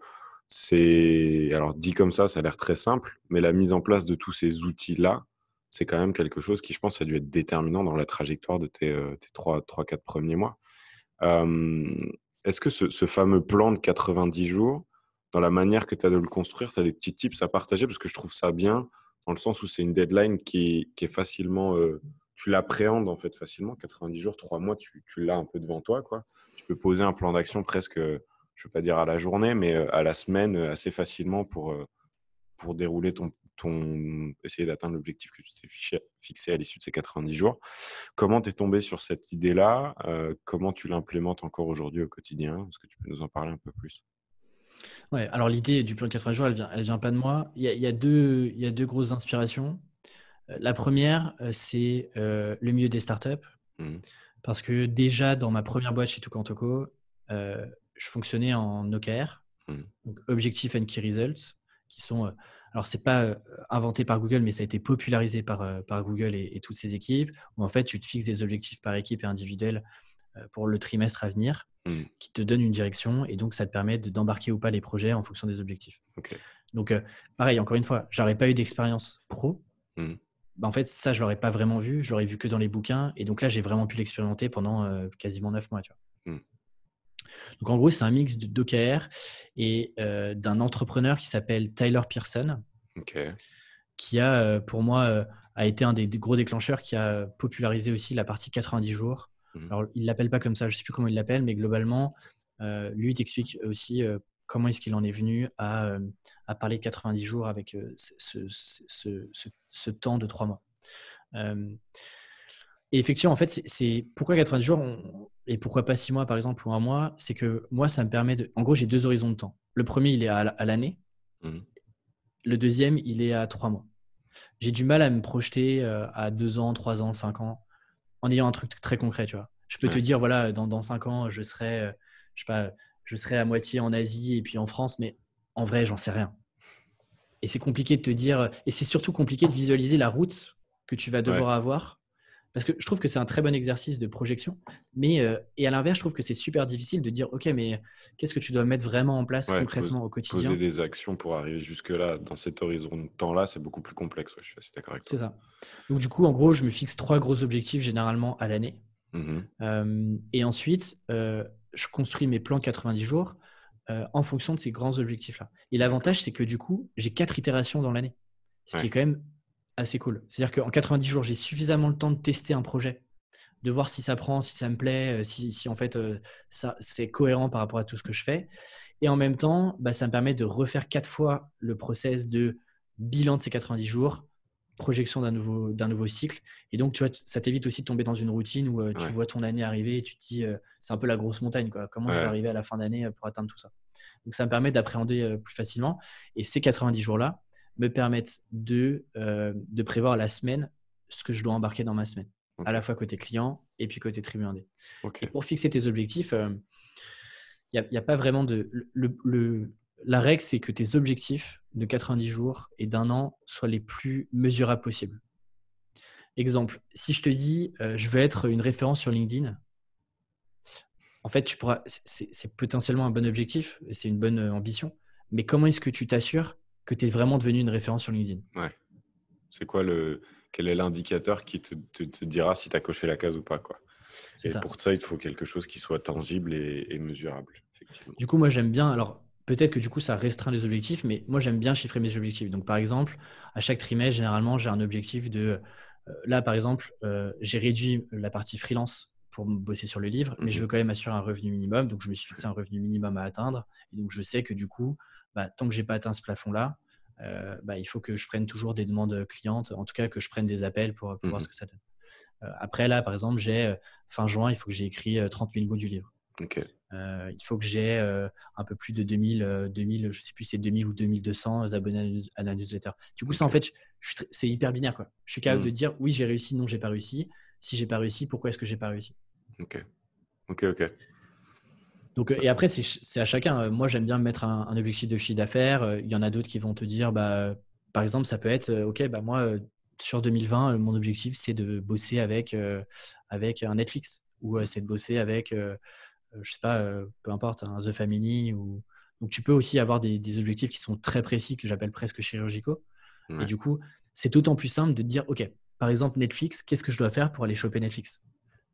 c'est, alors dit comme ça, ça a l'air très simple, mais la mise en place de tous ces outils-là, c'est quand même quelque chose qui, je pense, a dû être déterminant dans la trajectoire de tes, 3-4 euh, premiers mois. Est-ce que ce, fameux plan de 90 jours, dans la manière que tu as de le construire, tu as des petits tips à partager Parce que je trouve ça bien, dans le sens où c'est une deadline qui, est facilement. tu l'appréhendes en fait facilement. 90 jours, 3 mois, tu, l'as un peu devant toi. Quoi. Tu peux poser un plan d'action presque, je ne veux pas dire à la journée, mais à la semaine assez facilement pour, pour dérouler ton, ton, essayer d'atteindre l'objectif que tu t'es fixé à l'issue de ces 90 jours. Comment tu es tombé sur cette idée-là euh, Comment tu l'implémentes encore aujourd'hui au quotidien Est-ce que tu peux nous en parler un peu plus Ouais, alors l'idée du plan de 80 jours, elle vient, vient pas de moi. Il y a, deux, il y deux grosses inspirations. Euh, la première, euh, c'est le milieu des startups. Mmh. Parce que déjà, dans ma première boîte chez Toucan euh, je fonctionnais en OKR, mmh. Objectif and Key Results, qui sont alors c'est pas inventé par Google, mais ça a été popularisé par, Google et, toutes ses équipes, où en fait tu te fixes des objectifs par équipe et individuel pour le trimestre à venir, mmh. qui te donne une direction, et donc ça te permet d'embarquer ou pas les projets en fonction des objectifs. Donc pareil, encore une fois, j'aurais pas eu d'expérience pro. Mmh. Bah, en fait, ça, je l'aurais pas vraiment vu, j'aurais vu que dans les bouquins, et donc là, j'ai vraiment pu l'expérimenter pendant quasiment neuf mois. Tu vois. Mmh. Donc en gros, c'est un mix d'OKR et euh, d'un entrepreneur qui s'appelle Tyler Pearson, qui a, euh, pour moi, euh, a été un des, gros déclencheurs qui a popularisé aussi la partie 90 jours. Mhm. Alors, il l'appelle pas comme ça, je sais plus comment il l'appelle, mais globalement, lui, il t'explique aussi comment est-ce qu'il en est venu à, parler de 90 jours avec ce, ce, temps de trois mois. Et effectivement, en fait, c'est pourquoi 90 jours et pourquoi pas 6 mois, par exemple, ou un mois, c'est que moi, ça me permet de. En gros, j'ai deux horizons de temps. Le premier, il est à, l'année. Mmh. Le deuxième, il est à 3 mois. J'ai du mal à me projeter euh, à 2 ans, 3 ans, 5 ans, en ayant un truc très concret, tu vois. Je peux te dire, voilà, dans, dans 5 ans, je serai, euh, je sais pas, je serai à moitié en Asie et puis en France, mais en vrai, j'en sais rien. Et c'est compliqué de te dire, et c'est surtout compliqué de visualiser la route que tu vas devoir avoir parce que je trouve que c'est un très bon exercice de projection. Mais, euh, et à l'inverse, je trouve que c'est super difficile de dire, OK, mais qu'est-ce que tu dois mettre vraiment en place concrètement au quotidien Poser des actions pour arriver jusque-là, dans cet horizon de temps-là, c'est beaucoup plus complexe. je suis assez d'accord avec toi. C'est ça. Donc, du coup, en gros, je me fixe trois gros objectifs généralement à l'année. Mmh euh, et ensuite, euh, je construis mes plans 90 jours en fonction de ces grands objectifs-là. Et l'avantage, c'est que du coup, j'ai quatre itérations dans l'année. Ce qui est quand même assez cool. C'est-à-dire qu'en 90 jours, j'ai suffisamment le temps de tester un projet, de voir si ça prend, si ça me plaît, euh, si, en fait euh, ça c'est cohérent par rapport à tout ce que je fais. Et en même temps, bah, ça me permet de refaire quatre fois le process de bilan de ces 90 jours, projection d'un nouveau, nouveau cycle. Et donc, tu vois, ça t'évite aussi de tomber dans une routine où euh, tu vois ton année arriver et tu te dis, c'est un peu la grosse montagne, quoi. Comment je vais arriver à la fin d'année pour atteindre tout ça Donc, ça me permet d'appréhender plus facilement. Et ces 90 jours-là, me permettent de, euh, de prévoir la semaine, ce que je dois embarquer dans ma semaine, à la fois côté client et puis côté tribuné. pour fixer tes objectifs, euh, il n'y a, pas vraiment de. Le, la règle, c'est que tes objectifs de 90 jours et d'un an soient les plus mesurables possibles. Exemple, si je te dis euh, je veux être une référence sur LinkedIn, en fait, tu pourras, c'est potentiellement un bon objectif, c'est une bonne ambition, mais comment est-ce que tu t'assures que tu es vraiment devenu une référence sur LinkedIn. Ouais. C'est quoi le. Quel est l'indicateur qui te, dira si tu as coché la case ou pas quoi. Et pour ça, il faut quelque chose qui soit tangible et, mesurable. Du coup, moi, j'aime bien. Alors, peut-être que du coup, ça restreint les objectifs, mais moi, j'aime bien chiffrer mes objectifs. Donc, par exemple, à chaque trimestre, généralement, j'ai un objectif de. Euh, là, par exemple, euh, j'ai réduit la partie freelance pour bosser sur le livre, mais je mmh veux quand même assurer un revenu minimum. Donc, je me suis fixé un revenu minimum à atteindre. Et donc, je sais que du coup, bah, tant que j'ai pas atteint ce plafond-là, euh, bah, il faut que je prenne toujours des demandes clientes, en tout cas que je prenne des appels pour, voir mmh ce que ça donne. Euh, après, là, par exemple, j'ai euh, fin juin, il faut que j'ai écrit 30 000 mots du livre. il faut que j'ai un peu plus de 2000, 2000 je sais plus c'est 2000 ou 2200 abonnés à la newsletter. Du coup, ça, en fait, c'est hyper binaire. Quoi. Je suis capable de mmh. dire oui, j'ai réussi, non, j'ai pas réussi. Si j'ai pas réussi, pourquoi est-ce que j'ai pas réussi Ok, ok, ok. Euh, et après, c'est à chacun. Euh, moi, j'aime bien mettre un, objectif de chiffre d'affaires. Euh, il y en a d'autres qui vont te dire, bah, par exemple, ça peut être, OK, bah, moi, sur 2020, mon objectif, c'est de bosser avec, avec un Netflix ou c'est de bosser avec, je sais pas, peu importe, The Family. Ou... Donc, tu peux aussi avoir des, objectifs qui sont très précis, que j'appelle presque chirurgicaux. Et du coup, c'est d'autant plus simple de dire, OK, par exemple, Netflix, qu'est-ce que je dois faire pour aller choper Netflix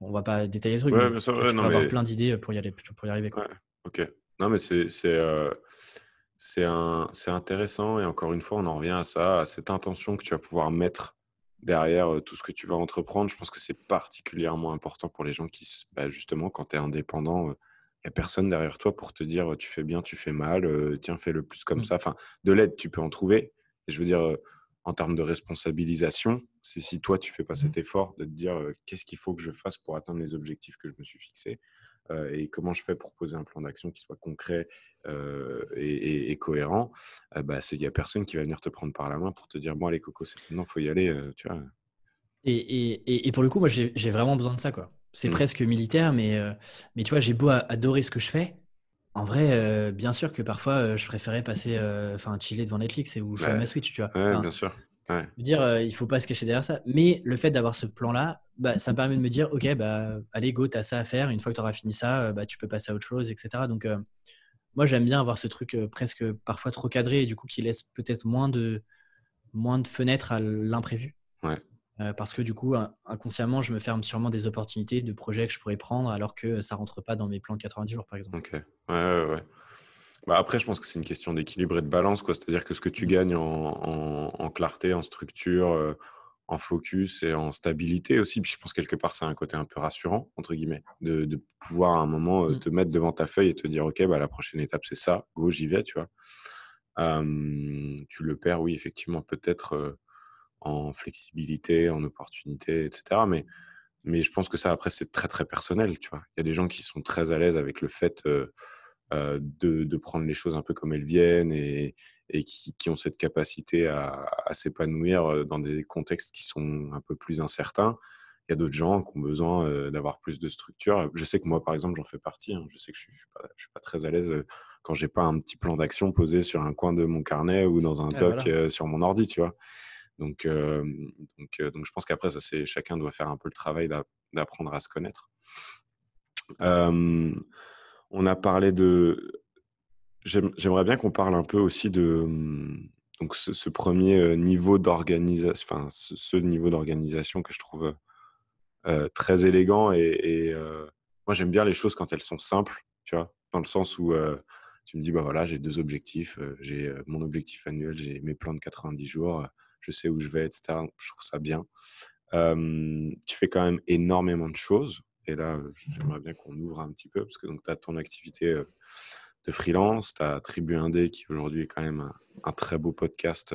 on va pas détailler le truc. Ouais, mais avoir plein d'idées euh, pour y aller, pour y arriver. Quoi. ok. Non, mais c'est c'est euh, un... intéressant et encore une fois, on en revient à ça, à cette intention que tu vas pouvoir mettre derrière euh, tout ce que tu vas entreprendre. Je pense que c'est particulièrement important pour les gens qui, bah, justement, quand tu es indépendant, il n'y a personne derrière toi pour te dire tu fais bien, tu fais mal, tiens, fais le plus comme mmh. ça. Enfin, de l'aide, tu peux en trouver. je veux dire, en termes de responsabilisation, c'est si toi, tu fais pas mmh cet effort de te dire qu'est-ce qu'il faut que je fasse pour atteindre les objectifs que je me suis fixés et comment je fais pour poser un plan d'action qui soit concret et, cohérent. Eh ben, il bah, n'y a personne qui va venir te prendre par la main pour te dire bon, allez, Coco, c'est maintenant, faut y aller. tu vois. Hein. Et, et, pour le coup, moi, j'ai vraiment besoin de ça. quoi. C'est mmh. presque militaire, mais, mais tu vois, j'ai beau adorer ce que je fais. En vrai, bien sûr que parfois, je préférais passer, enfin, chiller devant Netflix ou où ma Switch, tu vois. Ouais, bien sûr dire, euh, il faut pas se cacher derrière ça. Mais le fait d'avoir ce plan-là, bah, ça me permet de me dire, ok, bah, allez, go, tu as ça à faire. Une fois que tu auras fini ça, euh, bah, tu peux passer à autre chose, etc. Donc, euh, moi, j'aime bien avoir ce truc presque parfois trop cadré et du coup qui laisse peut-être moins de, moins de fenêtres à l'imprévu. Ouais. parce que du coup, inconsciemment, je me ferme sûrement des opportunités de projets que je pourrais prendre alors que ça rentre pas dans mes plans de 90 jours, par exemple. Ok, ouais, ouais, ouais. Bah, après, je pense que c'est une question d'équilibre et de balance. C'est-à-dire que ce que tu mmh. gagnes en, clarté, en structure, euh, en focus et en stabilité aussi, puis je pense quelque part, c'est un côté un peu rassurant, entre guillemets, de, pouvoir à un moment euh, mmh. te mettre devant ta feuille et te dire, OK, bah, la prochaine étape, c'est ça, go, j'y vais, tu vois. tu le perds, oui, effectivement, peut-être euh, en flexibilité, en opportunité, etc. Mais, mais je pense que ça, après, c'est très, très personnel, tu vois. Il y a des gens qui sont très à l'aise avec le fait euh, de, prendre les choses un peu comme elles viennent et, qui, ont cette capacité à, s'épanouir euh, dans des contextes qui sont un peu plus incertains. Il y a d'autres gens qui ont besoin euh, d'avoir plus de structure. Je sais que moi, par exemple, j'en fais partie. Hein. Je sais que je ne suis, pas très à l'aise quand j'ai pas un petit plan d'action posé sur un coin de mon carnet ou dans un ah, doc sur mon ordi, tu vois. Donc, donc, donc, je pense qu'après, ça, c'est, chacun doit faire un peu le travail d'apprendre à se connaître. Euh, on a parlé de. J'aimerais bien qu'on parle un peu aussi de mmh, donc ce, premier euh, niveau d'organisation, enfin ce, niveau d'organisation que je trouve euh, euh, très élégant et, moi j'aime bien les choses quand elles sont simples, tu vois, dans le sens où tu me dis bah voilà j'ai deux objectifs, j'ai mon objectif annuel, j'ai mes plans de 90 jours, je sais où je vais, etc. Je trouve ça bien. tu fais quand même énormément de choses et là, j'aimerais bien qu'on ouvre un petit peu, parce que tu as ton activité euh, de freelance, tu as Tribu Indé, qui aujourd'hui est quand même un, très beau podcast.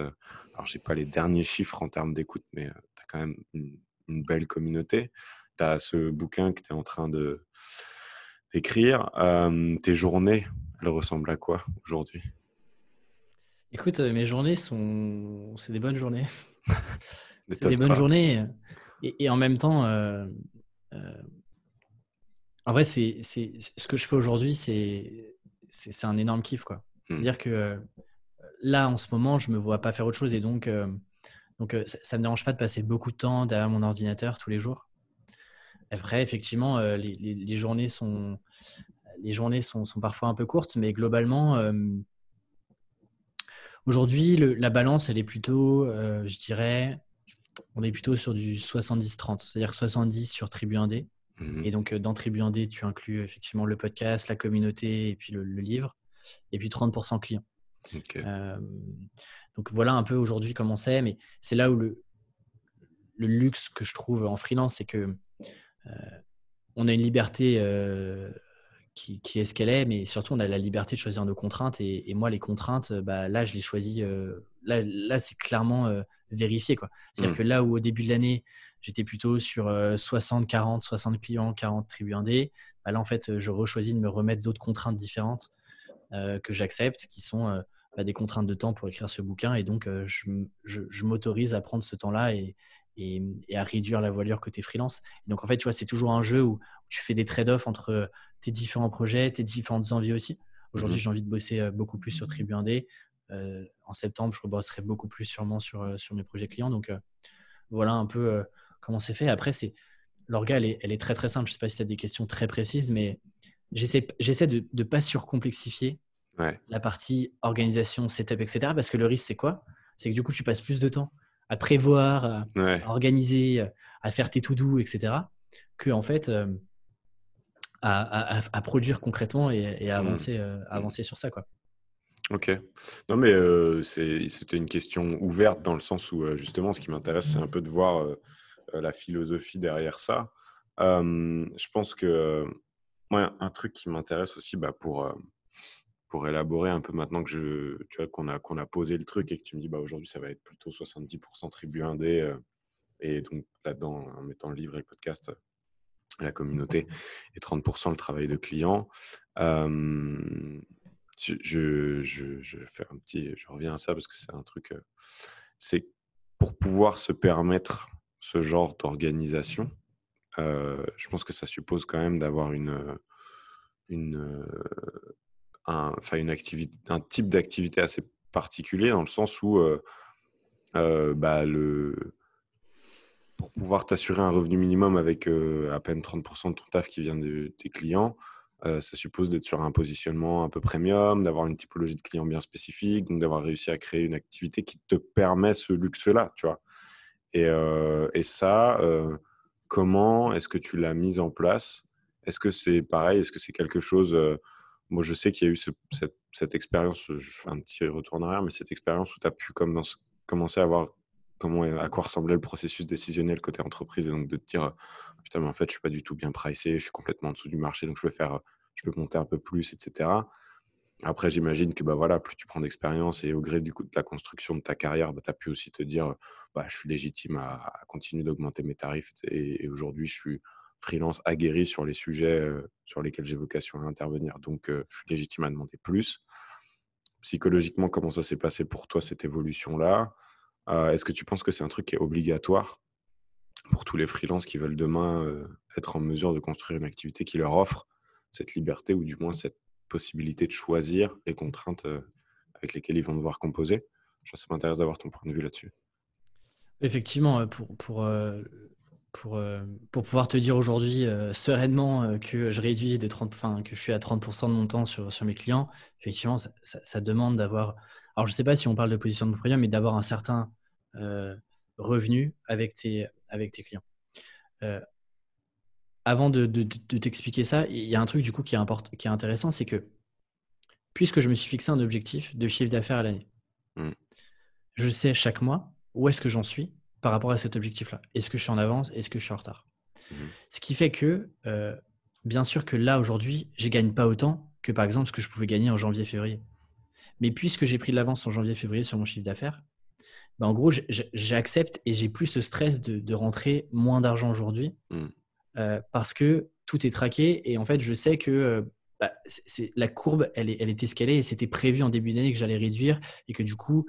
Alors, je n'ai pas les derniers chiffres en termes d'écoute, mais euh, tu as quand même une, belle communauté. Tu as ce bouquin que tu es en train d'écrire. Euh, tes journées, elles ressemblent à quoi aujourd'hui Écoute, mes journées sont. C'est des bonnes journées. c'est des bonnes journées. Et, en même temps, en vrai, c'est, ce que je fais aujourd'hui, c'est, c'est, un énorme kiff. Quoi. Mmh. C'est-à-dire que euh, là, en ce moment, je ne me vois pas faire autre chose. Et donc, euh, donc euh, ça ne me dérange pas de passer beaucoup de temps derrière mon ordinateur tous les jours. Après, effectivement, les, journées, sont, les journées sont, parfois un peu courtes, mais globalement, aujourd'hui, la balance, elle est plutôt, je dirais, on est plutôt sur du 70-30, c'est-à-dire 70 sur Tribu Indé Mmh et donc, euh, dans Tribu D, tu inclus effectivement le podcast, la communauté et puis le, livre, et puis 30% clients. donc voilà un peu aujourd'hui comment c'est, mais c'est là où le, luxe que je trouve en freelance, c'est que euh, on a une liberté euh, qui, est ce qu'elle est, mais surtout on a la liberté de choisir nos contraintes. Et, moi, les contraintes, bah, là, je les choisis. là, c'est clairement vérifié. C'est-à-dire mmh. que là où au début de l'année, j'étais plutôt sur 60, 40, 60 clients, 40 tribus 1D. Bah, là, en fait, je rechoisis de me remettre d'autres contraintes différentes euh, que j'accepte, qui sont euh, bah, des contraintes de temps pour écrire ce bouquin. Et donc, euh, je, m'autorise à prendre ce temps-là et, à réduire la voilure côté freelance. donc, en fait, tu vois, c'est toujours un jeu où, tu fais des trade-offs entre tes différents projets, tes différentes envies aussi. Aujourd'hui, mmh j'ai envie de bosser beaucoup plus sur Tribu 1D. en septembre, je bosserai beaucoup plus sûrement sur, sur mes projets clients. Donc, voilà un peu comment c'est fait. Après, c'est elle est, très très simple. Je sais pas si tu as des questions très précises, mais j'essaie de ne pas surcomplexifier la partie organisation, setup, etc. Parce que le risque, c'est quoi C'est que du coup, tu passes plus de temps à prévoir, à, organiser, à faire tes to-do, etc., que en fait, euh, à, produire concrètement et, à hmm. euh, hmm. avancer, sur ça. quoi. Ok. Non, mais euh, c'était une question ouverte dans le sens où, justement, ce qui m'intéresse, c'est un peu de voir euh, la philosophie derrière ça. Euh, je pense que moi, euh, un truc qui m'intéresse aussi bah, pour, pour élaborer un peu maintenant que je, tu vois, qu'on a, qu'on a posé le truc et que tu me dis bah, aujourd'hui ça va être plutôt 70% tribu indé. et donc là-dedans, en mettant le livre et le podcast, la communauté et 30% le travail de client. je, je, je, fais un petit, je reviens à ça parce que c'est un truc. C'est pour pouvoir se permettre ce genre d'organisation, je pense que ça suppose quand même d'avoir une, une, un, une activité, un type d'activité assez particulier dans le sens où bah le, pour pouvoir t'assurer un revenu minimum avec à peine 30% de ton taf qui vient de tes clients, ça suppose d'être sur un positionnement un peu premium, d'avoir une typologie de clients bien spécifique, donc d'avoir réussi à créer une activité qui te permet ce luxe-là, tu vois. Euh, et, ça, euh, comment est-ce que tu l'as mise en place Est-ce que c'est pareil Est-ce que c'est quelque chose... Euh, moi, je sais qu'il y a eu cette, expérience, je fais un petit retour en arrière, mais cette expérience où tu as pu comme dans, commencer à voir comment, à quoi ressemblait le processus décisionnel côté entreprise, et donc de te dire, putain, mais en fait, je suis pas du tout bien pricé, je suis complètement en dessous du marché, donc je peux faire je peux monter un peu plus, etc. Après, j'imagine que bah, voilà, plus tu prends d'expérience et au gré du coup, de la construction de ta carrière, bah, tu as pu aussi te dire bah, je suis légitime à, continuer d'augmenter mes tarifs et, aujourd'hui, je suis freelance aguerri sur les sujets sur lesquels j'ai vocation à intervenir. Donc, je suis légitime à demander plus. Psychologiquement, comment ça s'est passé pour toi cette évolution-là euh, Est-ce que tu penses que c'est un truc qui est obligatoire pour tous les freelances qui veulent demain être en mesure de construire une activité qui leur offre cette liberté ou du moins cette possibilité de choisir les contraintes euh, avec lesquelles ils vont devoir composer. Ça m'intéresse d'avoir ton point de vue là-dessus. Effectivement, euh, pour, pour, euh, pour, pouvoir te dire aujourd'hui sereinement que je réduis de 30, enfin, que je suis à 30% de mon temps sur, mes clients, effectivement, ça, demande d'avoir. Alors, je ne sais pas si on parle de position de premium, mais d'avoir un certain revenu avec tes, avec tes clients avant de, t'expliquer ça, il y a un truc du coup qui est, qui est intéressant, c'est que puisque je me suis fixé un objectif de chiffre d'affaires à l'année, hmm. je sais chaque mois où est-ce que j'en suis par rapport à cet objectif-là. Est-ce que je suis en avance Est-ce que je suis en retard mhm. Ce qui fait que, euh, bien sûr que là, aujourd'hui, je ne gagne pas autant que par exemple ce que je pouvais gagner en janvier-février. Mais puisque j'ai pris de l'avance en janvier-février sur mon chiffre d'affaires, bah, en gros, j'accepte et j'ai plus ce stress de, rentrer moins d'argent aujourd'hui. Hmm. Euh, parce que tout est traqué et en fait, je sais que euh, bah, la courbe, elle est, est escalée et c'était prévu en début d'année que j'allais réduire et que du coup,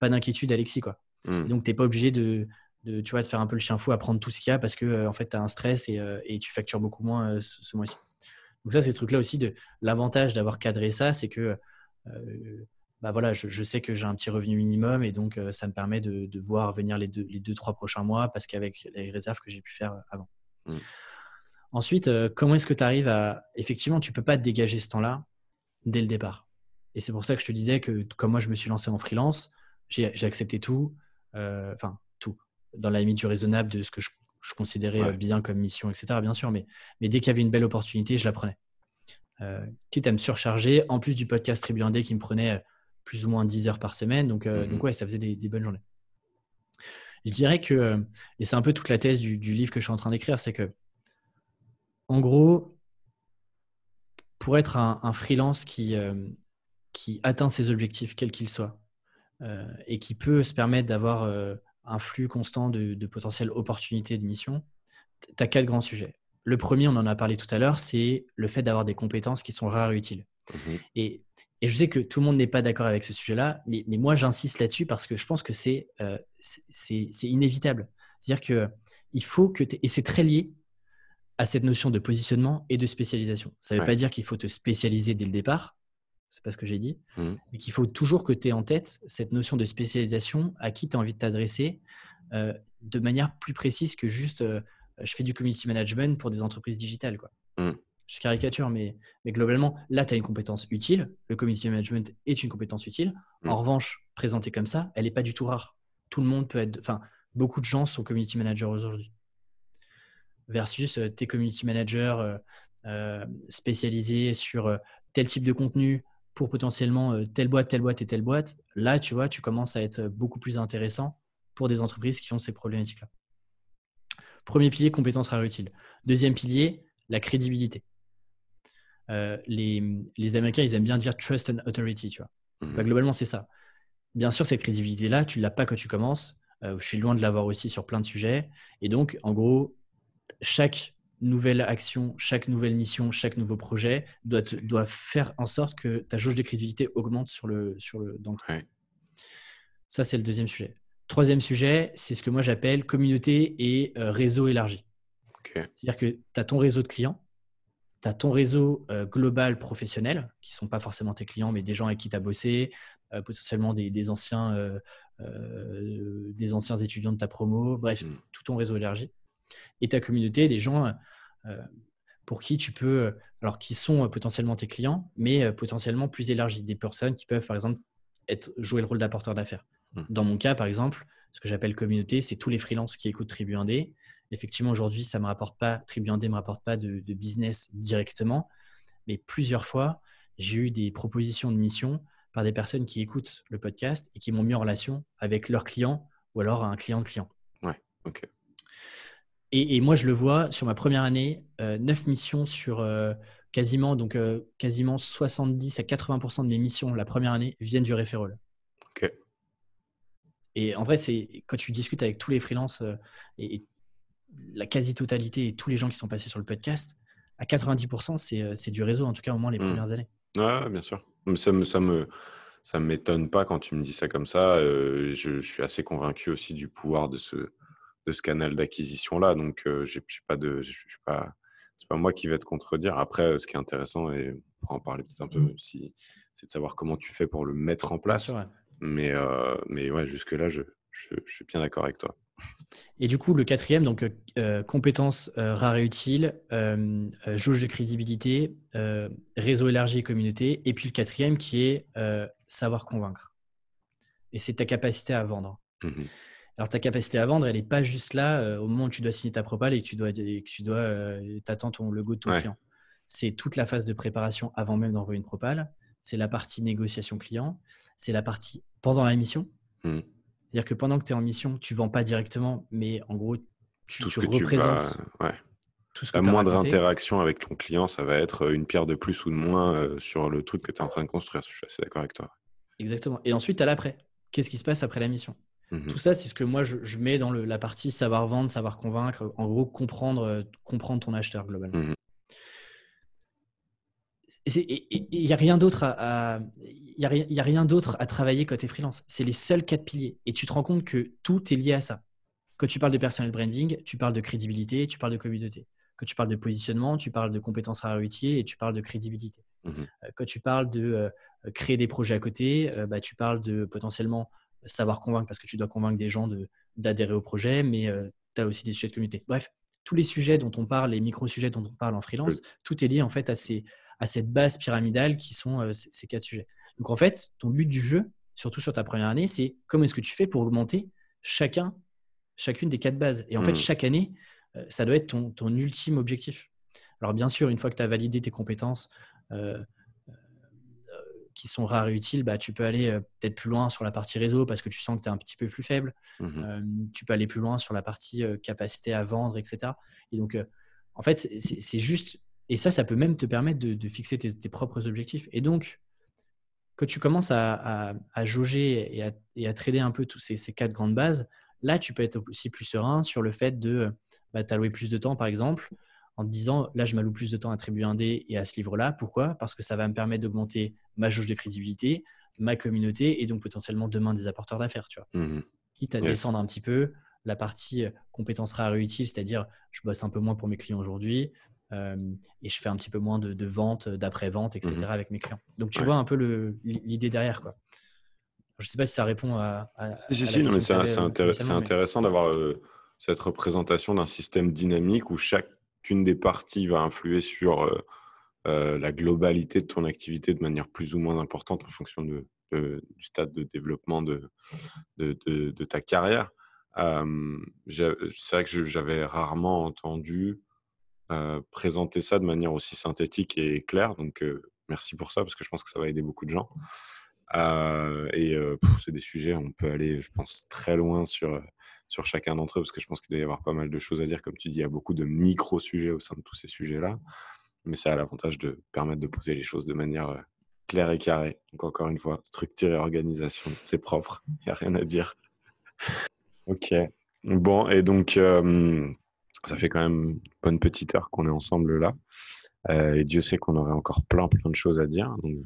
pas d'inquiétude, Alexis. Quoi. Hmm. Donc, tu n'es pas obligé de, tu vois, de faire un peu le chien fou à prendre tout ce qu'il y a parce que euh, en fait, tu as un stress et, tu factures beaucoup moins ce, mois-ci. Donc, ça, c'est ce truc-là aussi. de L'avantage d'avoir cadré ça, c'est que bah voilà, je, sais que j'ai un petit revenu minimum et donc ça me permet de, voir venir les deux, trois prochains mois parce qu'avec les réserves que j'ai pu faire avant. Hmm. Ensuite, euh, comment est-ce que tu arrives à. Effectivement, tu ne peux pas dégager ce temps-là dès le départ. Et c'est pour ça que je te disais que, comme moi, je me suis lancé en freelance, j'ai accepté tout, euh, enfin, tout, dans la limite du raisonnable de ce que je, considérais euh, bien comme mission, etc., bien sûr. Mais, dès qu'il y avait une belle opportunité, je la prenais. quitte à me surcharger, en plus du podcast Tribu qui me prenait plus ou moins 10 heures par semaine. Donc, mm-hmm. ouais, ça faisait des, bonnes journées. Je dirais que, et c'est un peu toute la thèse du livre que je suis en train d'écrire, c'est que en gros, pour être un, freelance qui, euh, qui atteint ses objectifs, quels qu'ils soient, euh, et qui peut se permettre d'avoir euh, un flux constant de, potentielles opportunités de mission, tu as quatre grands sujets. Le premier, on en a parlé tout à l'heure, c'est le fait d'avoir des compétences qui sont rares et utiles. Mhm. Et, je sais que tout le monde n'est pas d'accord avec ce sujet-là, mais, moi j'insiste là-dessus parce que je pense que c'est inévitable. C'est-à-dire que il faut que et c'est très lié à cette notion de positionnement et de spécialisation. Ça ne veut pas dire qu'il faut te spécialiser dès le départ, c'est pas ce que j'ai dit, mmh. mais qu'il faut toujours que tu aies en tête cette notion de spécialisation, à qui tu as envie de t'adresser euh, de manière plus précise que juste euh, je fais du community management pour des entreprises digitales. Quoi. Mmh. Je caricature, mais, mais globalement, là, tu as une compétence utile. Le community management est une compétence utile. Mmh. En revanche, présentée comme ça, elle n'est pas du tout rare. Tout le monde peut être. Enfin, beaucoup de gens sont community managers aujourd'hui versus euh, tes community managers euh, euh, spécialisés sur tel type de contenu pour potentiellement telle boîte, telle boîte et telle boîte. Là, tu vois, tu commences à être beaucoup plus intéressant pour des entreprises qui ont ces problématiques-là. Premier pilier, compétences rare utile. Deuxième pilier, la crédibilité. les, Américains, ils aiment bien dire trust and authority, tu vois. Mhm. Bah, globalement, c'est ça. Bien sûr, cette crédibilité-là, tu ne l'as pas quand tu commences. je suis loin de l'avoir aussi sur plein de sujets. Et donc, en gros, chaque nouvelle action, chaque nouvelle mission, chaque nouveau projet doit, doit faire en sorte que ta jauge de crédibilité augmente sur le, sur le, dans Ça, c'est le deuxième sujet. Troisième sujet, c'est ce que moi j'appelle communauté et euh, réseau élargi. C'est-à-dire que tu as ton réseau de clients, tu as ton réseau euh, global professionnel, qui ne sont pas forcément tes clients, mais des gens avec qui tu as bossé, euh, potentiellement des, anciens, des anciens étudiants de ta promo, bref, hmm. tout ton réseau élargi et ta communauté, des gens euh, pour qui tu peux, alors qui sont euh, potentiellement tes clients, mais euh, potentiellement plus élargis, des personnes qui peuvent, par exemple, être, jouer le rôle d'apporteur d'affaires. Hmm. Dans mon cas, par exemple, ce que j'appelle communauté, c'est tous les freelances qui écoutent Tribu 1D. Effectivement, aujourd'hui, ça me rapporte pas, Tribu 1D me rapporte pas de, business directement, mais plusieurs fois, j'ai eu des propositions de mission par des personnes qui écoutent le podcast et qui m'ont mis en relation avec leurs clients ou alors un client de client. Ouais, ok. Et, moi, je le vois sur ma première année, euh, 9 missions sur euh, quasiment, donc, euh, quasiment 70 à 80% de mes missions la première année viennent du référent. Ok. Et en vrai, c'est quand tu discutes avec tous les freelances euh, et, la quasi-totalité et tous les gens qui sont passés sur le podcast, à 90%, c'est du réseau, en tout cas au moins les hmm. premières années. Ouais, bien sûr. Ça me, ça me, ça m'étonne pas quand tu me dis ça comme ça. je, suis assez convaincu aussi du pouvoir de ce, de ce canal d'acquisition-là. Donc, euh, j'ai pas de, pas, c'est pas moi qui vais te contredire. Après, euh, ce qui est intéressant et on en parler un peu, mmh. c'est de savoir comment tu fais pour le mettre en place. Mais, euh, mais ouais, jusque là, je, suis bien d'accord avec toi. Et du coup, le quatrième, donc compétence euh, compétences rares et utiles, jauge de crédibilité, réseau élargi et communauté, et puis le quatrième qui est savoir convaincre. Et c'est ta capacité à vendre. Mmh alors ta capacité à vendre, elle n'est pas juste là euh, au moment où tu dois signer ta propale et que tu dois, tu dois euh, ton logo de ton client. C'est toute la phase de préparation avant même d'envoyer une propale. C'est la partie négociation client. C'est la partie pendant la mission. Mmh. C'est-à-dire que pendant que tu es en mission, tu ne vends pas directement, mais en gros, tu, tout ce que Tu vas... la moindre interaction avec ton client, ça va être euh, une pierre de plus ou de moins sur le truc que tu es en train de construire. Je suis assez d'accord avec toi. Exactement. Et ensuite, tu as l'après. Qu'est-ce qui se passe après la mission Mmh tout ça, c'est ce que moi, je, mets dans la partie savoir vendre, savoir convaincre, en gros, comprendre, euh, comprendre ton acheteur globalement. Mmh il n'y a rien d'autre à, y a, rien, d'autre à travailler côté freelance. C'est les seuls quatre piliers. Et tu te rends compte que tout est lié à ça. Quand tu parles de personal branding, tu parles de crédibilité, tu parles de communauté. Quand tu parles de positionnement, tu parles de compétences à réutiliser et tu parles de crédibilité. Mmh euh, quand tu parles de euh, créer des projets à côté, bah, tu parles de potentiellement savoir convaincre, parce que tu dois convaincre des gens d'adhérer au projet, mais euh, tu as aussi des sujets de communauté. Bref, tous les sujets dont on parle, les micro-sujets dont on parle en freelance, tout est lié en fait à, ces, à cette base pyramidale qui sont euh, ces, quatre sujets. Donc en fait, ton but du jeu, surtout sur ta première année, c'est comment est-ce que tu fais pour augmenter chacun, chacune des quatre bases. Et en fait, hmm. chaque année, euh, ça doit être ton, ton, ultime objectif. Alors bien sûr, une fois que tu as validé tes compétences, sont rares et utiles, bah, tu peux aller euh, peut-être plus loin sur la partie réseau parce que tu sens que tu es un petit peu plus faible. Mmh euh, tu peux aller plus loin sur la partie euh, capacité à vendre, etc. Et donc, en fait, c'est juste. Et ça, ça peut même te permettre de, fixer tes, propres objectifs. Et donc, quand tu commences à, jauger et à, trader un peu tous ces, quatre grandes bases, là, tu peux être aussi plus serein sur le fait de bah, t'allouer plus de temps, par exemple en disant là, je m'alloue plus de temps à attribuer un dé et à ce livre-là. Pourquoi Parce que ça va me permettre d'augmenter ma jauge de crédibilité, ma communauté et donc potentiellement demain des apporteurs d'affaires. Tu vois, mmh quitte à descendre un petit peu la partie euh, compétences rare et utiles, c'est-à-dire je bosse un peu moins pour mes clients aujourd'hui euh, et je fais un petit peu moins de, de vente, d'après-vente, etc. Mmh avec mes clients. Donc tu vois un peu l'idée derrière quoi. Je sais pas si ça répond à. si, non, mais c'est euh, intéressant d'avoir cette représentation d'un système dynamique où chaque qu'une des parties va influer sur euh, euh, la globalité de ton activité de manière plus ou moins importante en fonction du stade de développement de, de ta carrière. Euh, c'est vrai que j'avais rarement entendu présenter ça de manière aussi synthétique et claire. Donc, merci pour ça, parce que je pense que ça va aider beaucoup de gens. et c'est des sujets, on peut aller, je pense, très loin sur sur chacun d'entre eux, parce que je pense qu'il doit y avoir pas mal de choses à dire. Comme tu dis, il y a beaucoup de micro-sujets au sein de tous ces sujets-là, mais ça a l'avantage de permettre de poser les choses de manière euh, claire et carrée. Donc encore une fois, structure et organisation, c'est propre, il n'y a rien à dire. ok. Bon, et donc, euh, ça fait quand même une bonne petite heure qu'on est ensemble là. Euh, et Dieu sait qu'on aurait encore plein, plein de choses à dire. Donc,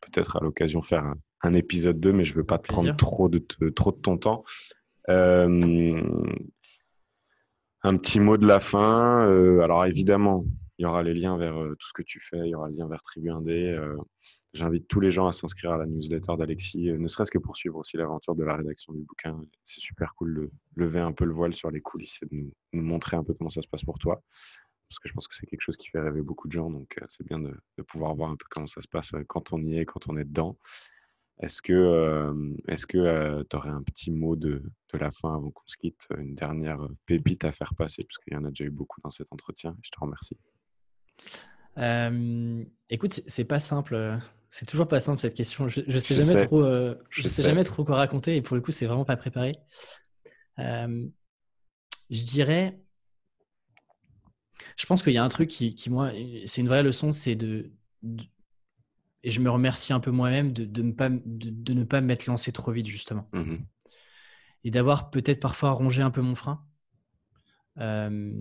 peut-être à l'occasion faire un, épisode 2, mais je ne veux pas te prendre trop de, trop de ton temps. Euh, un petit mot de la fin. Euh, alors évidemment, il y aura les liens vers euh, tout ce que tu fais, il y aura le lien vers Tribu Indé. J'invite tous les gens à s'inscrire à la newsletter d'Alexis, ne serait-ce que pour suivre aussi l'aventure de la rédaction du bouquin. C'est super cool de lever un peu le voile sur les coulisses et de nous, montrer un peu comment ça se passe pour toi. Parce que je pense que c'est quelque chose qui fait rêver beaucoup de gens, donc c'est bien de, pouvoir voir un peu comment ça se passe quand on y est, quand on est dedans. Est-ce que est que tu aurais un petit mot de, de la fin avant qu'on se quitte, une dernière pépite à faire passer, parce qu'il y en a déjà eu beaucoup dans cet entretien. Je te remercie. Euh, écoute, c'est pas simple. C'est toujours pas simple cette question. Je, je sais jamais trop. je, sais, jamais trop quoi raconter et pour le coup, c'est vraiment pas préparé. je dirais. Je pense qu'il y a un truc qui, qui moi, c'est une vraie leçon, c'est de et je me remercie un peu moi-même de, ne pas m'être lancé trop vite, justement. Mmh et d'avoir peut-être parfois rongé un peu mon frein. Euh,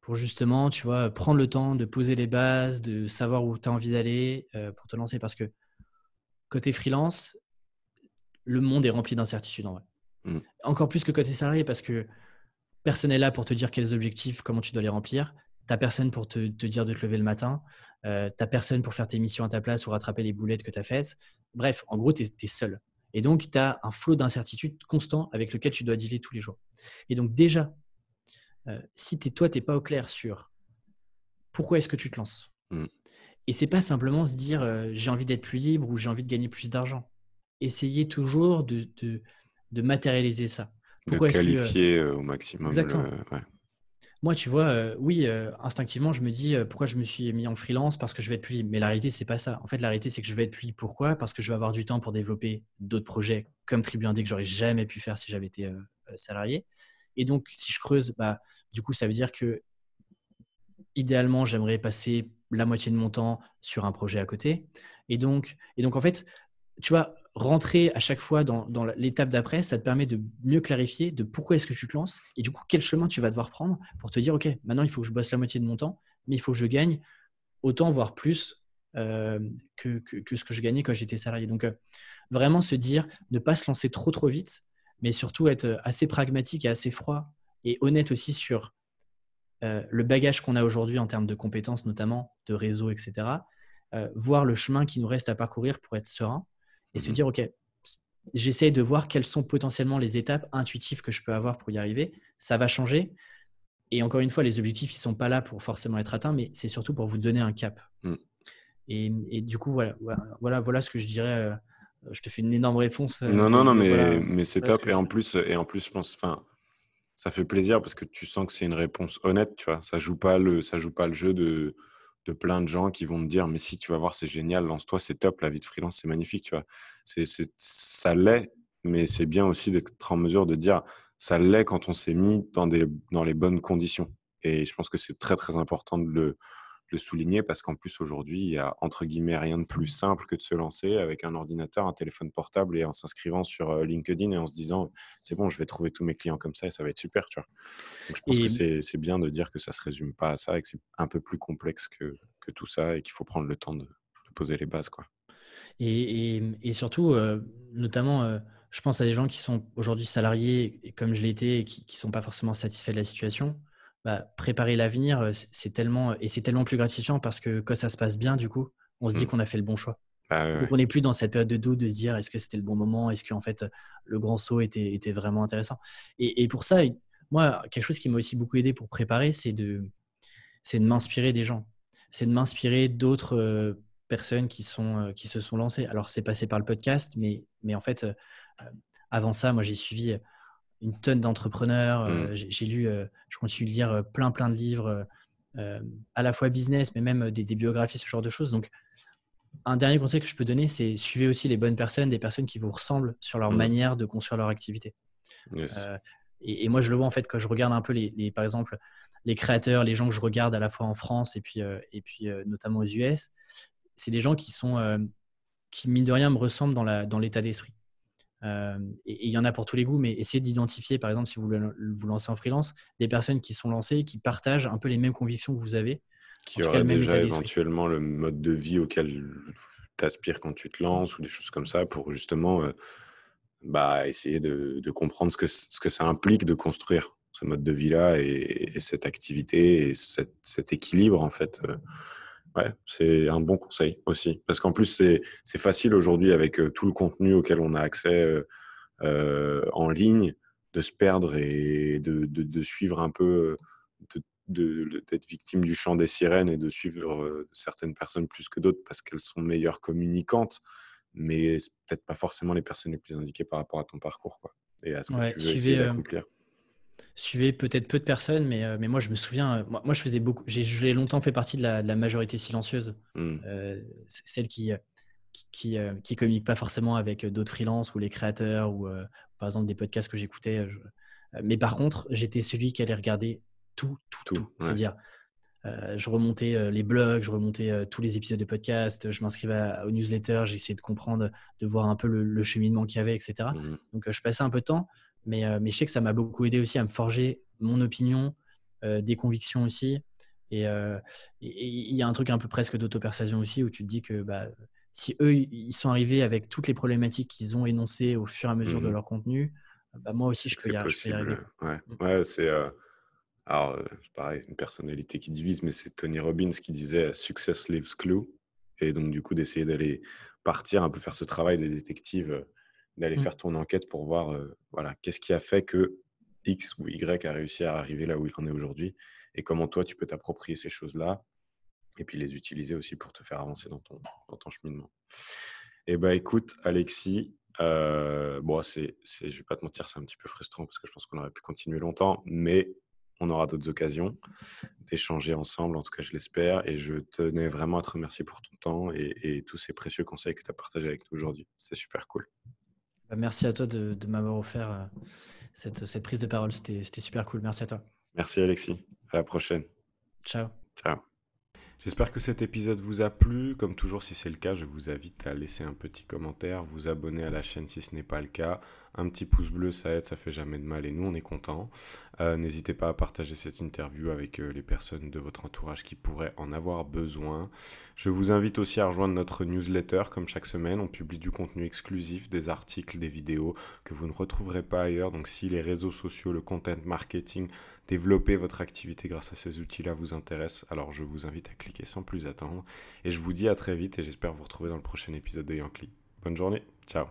pour justement, tu vois, prendre le temps de poser les bases, de savoir où tu as envie d'aller euh, pour te lancer. Parce que côté freelance, le monde est rempli d'incertitudes en vrai. Mmh. Encore plus que côté salarié, parce que personne n'est là pour te dire quels objectifs, comment tu dois les remplir. n'as personne pour te, te, dire de te lever le matin. Euh, ta n'as personne pour faire tes missions à ta place ou rattraper les boulettes que tu as faites. Bref, en gros, tu es, seul. Et donc, tu as un flot d'incertitude constant avec lequel tu dois dealer tous les jours. Et donc, déjà, euh, si es, toi, tu n'es pas au clair sur pourquoi est-ce que tu te lances, Et mm. et c'est pas simplement se dire euh, j'ai envie d'être plus libre ou j'ai envie de gagner plus d'argent. Essayez toujours de, matérialiser ça. Pourquoi de qualifier que, au maximum. Exactement. Moi, tu vois, euh, oui, euh, instinctivement, je me dis euh, pourquoi je me suis mis en freelance parce que je vais être plus Mais la réalité, c'est pas ça. En fait, la réalité, c'est que je vais être plus Pourquoi Parce que je vais avoir du temps pour développer d'autres projets comme Tribu Indé que j'aurais jamais pu faire si j'avais été salarié. Et donc, si je creuse, bah, du coup, ça veut dire que idéalement, j'aimerais passer la moitié de mon temps sur un projet à côté. Et donc, et donc en fait, tu vois, rentrer à chaque fois dans, l'étape d'après, ça te permet de mieux clarifier de pourquoi est-ce que tu te lances et du coup quel chemin tu vas devoir prendre pour te dire ok maintenant il faut que je bosse la moitié de mon temps, mais il faut que je gagne autant voire plus euh, que, ce que je gagnais quand j'étais salarié. Donc euh, vraiment se dire ne pas se lancer trop trop vite, mais surtout être euh, assez pragmatique et assez froid et honnête aussi sur le bagage qu'on a aujourd'hui en termes de compétences notamment, de réseau, etc. voir le chemin qui nous reste à parcourir pour être serein et se mhm. dire, OK, j'essaie de voir quelles sont potentiellement les étapes intuitives que je peux avoir pour y arriver. Ça va changer. Et encore une fois, les objectifs, ils ne sont pas là pour forcément être atteints, mais c'est surtout pour vous donner un cap. Mm. Et, du coup, voilà, voilà, voilà ce que je dirais. Euh, je te fais une énorme réponse. Euh, non, non, non, mais, mais c'est top. et, en plus, euh, et en plus, je pense, enfin, ça fait plaisir parce que tu sens que c'est une réponse honnête, tu vois. Ça joue joue pas le jeu de plein de gens qui vont me dire mais si tu vas voir c'est génial lance-toi c'est top la vie de freelance c'est magnifique tu vois c'est, ça l'est mais c'est bien aussi d'être en mesure de dire ça l'est quand on s'est mis dans des dans les bonnes conditions et je pense que c'est très très important de le le souligner parce qu'en plus aujourd'hui, il y a entre guillemets rien de plus mmh. simple que de se lancer avec un ordinateur, un téléphone portable et en s'inscrivant sur LinkedIn et en se disant c'est bon, je vais trouver tous mes clients comme ça et ça va être super, tu vois. je pense que c'est bien de dire que ça se résume pas à ça et que c'est un peu plus complexe que, que tout ça et qu'il faut prendre le temps de, poser les bases, quoi. Et, et, surtout, notamment. je pense à des gens qui sont aujourd'hui salariés, comme je l'étais, et qui ne sont pas forcément satisfaits de la situation. Bah, préparer l'avenir, euh, c'est tellement euh, et c'est tellement plus gratifiant parce que quand ça se passe bien, du coup, on se dit mmh. qu'on a fait le bon choix. Bah, on n'est plus dans cette période de doute de se dire est-ce que c'était le bon moment, est-ce que en fait le grand saut était, vraiment intéressant. Et, pour ça, moi, quelque chose qui m'a aussi beaucoup aidé pour préparer, c'est de, c'est de m'inspirer des gens, c'est de m'inspirer d'autres euh, personnes qui, sont, qui se sont lancées. Alors c'est passé par le podcast, mais, mais en fait, avant ça, moi j'ai suivi une tonne d'entrepreneurs. Euh, mm. J'ai lu, euh, je continue de lire euh, plein, plein de livres, à la fois business, mais même des, biographies, ce genre de choses. Donc, un dernier conseil que je peux donner, c'est suivez aussi les bonnes personnes, des personnes qui vous ressemblent sur leur mm. manière de construire leur activité. et, moi, je le vois en fait quand je regarde un peu, les, par exemple, les créateurs, les gens que je regarde à la fois en France et puis, et puis notamment aux US, c'est des gens qui sont, qui mine de rien me ressemblent dans l'état dans d'esprit et il y en a pour tous les goûts, mais essayez d'identifier, par exemple, si vous vous lancez en freelance, des personnes qui sont lancées, qui partagent un peu les mêmes convictions que vous avez. Qui auraient déjà éventuellement le mode de vie auquel tu aspires quand tu te lances ou des choses comme ça pour justement euh, bah, essayer de, comprendre ce que, ce que ça implique de construire ce mode de vie-là et, cette activité et cet équilibre en fait. Euh c'est un bon conseil aussi. Parce qu'en plus, c'est facile aujourd'hui avec euh, tout le contenu auquel on a accès euh, euh, en ligne de se perdre et de, suivre un peu, d'être victime du chant des sirènes et de suivre certaines personnes plus que d'autres parce qu'elles sont meilleures communicantes. Mais peut-être pas forcément les personnes les plus indiquées par rapport à ton parcours quoi, et à ce que tu veux suivait peut-être peu de personnes, mais, euh, mais moi je me souviens, euh, moi, je faisais beaucoup, j'ai longtemps fait partie de la, majorité silencieuse, hmm. euh, celle qui qui, qui, communique pas forcément avec d'autres freelances ou les créateurs ou par exemple des podcasts que j'écoutais. Mais par contre, j'étais celui qui allait regarder tout, tout, tout. C'est-à-dire, je remontais les blogs, je remontais tous les épisodes de podcast, je m'inscrivais aux newsletters, j'essayais de comprendre, de voir un peu le, cheminement qu'il y avait, etc. Mmh Donc je passais un peu de temps. Euh, mais, je sais que ça m'a beaucoup aidé aussi à me forger mon opinion, euh, des convictions aussi. Euh, et il y a un truc un peu presque d'auto-persuasion aussi où tu te dis que bah, si eux, ils sont arrivés avec toutes les problématiques qu'ils ont énoncées au fur et à mesure de mmh leur contenu, bah, moi aussi, je peux, y, arriver. Ouais, mmh. c'est. Alors, pareil, une personnalité qui divise, mais c'est Tony Robbins qui disait Success leaves clue. Et donc, du coup, d'essayer d'aller partir, un peu faire ce travail des détectives d'aller mmh. faire ton enquête pour voir euh, voilà, qu'est-ce qui a fait que X ou Y a réussi à arriver là où il en est aujourd'hui et comment toi tu peux t'approprier ces choses-là et puis les utiliser aussi pour te faire avancer dans ton, cheminement. Eh ben, écoute Alexis, euh, bon, je vais pas te mentir, c'est un petit peu frustrant parce que je pense qu'on aurait pu continuer longtemps, mais on aura d'autres occasions d'échanger ensemble, en tout cas je l'espère, et je tenais vraiment à te remercier pour ton temps et, et tous ces précieux conseils que tu as partagés avec nous aujourd'hui. C'est super cool. Bah, merci à toi de, m'avoir offert euh, cette, cette prise de parole. C'était super cool. Merci à toi. Merci Alexis. À la prochaine. Ciao. Ciao. J'espère que cet épisode vous a plu. Comme toujours, si c'est le cas, je vous invite à laisser un petit commentaire, vous abonner à la chaîne si ce n'est pas le cas. Un petit pouce bleu, ça aide, ça fait jamais de mal et nous, on est contents. Euh, n'hésitez pas à partager cette interview avec euh, les personnes de votre entourage qui pourraient en avoir besoin. Je vous invite aussi à rejoindre notre newsletter. Comme chaque semaine, on publie du contenu exclusif, des articles, des vidéos que vous ne retrouverez pas ailleurs. Donc si les réseaux sociaux, le content marketing, développer votre activité grâce à ces outils-là vous intéresse, alors je vous invite à cliquer sans plus attendre. Et je vous dis à très vite et j'espère vous retrouver dans le prochain épisode de Yankee. Bonne journée, ciao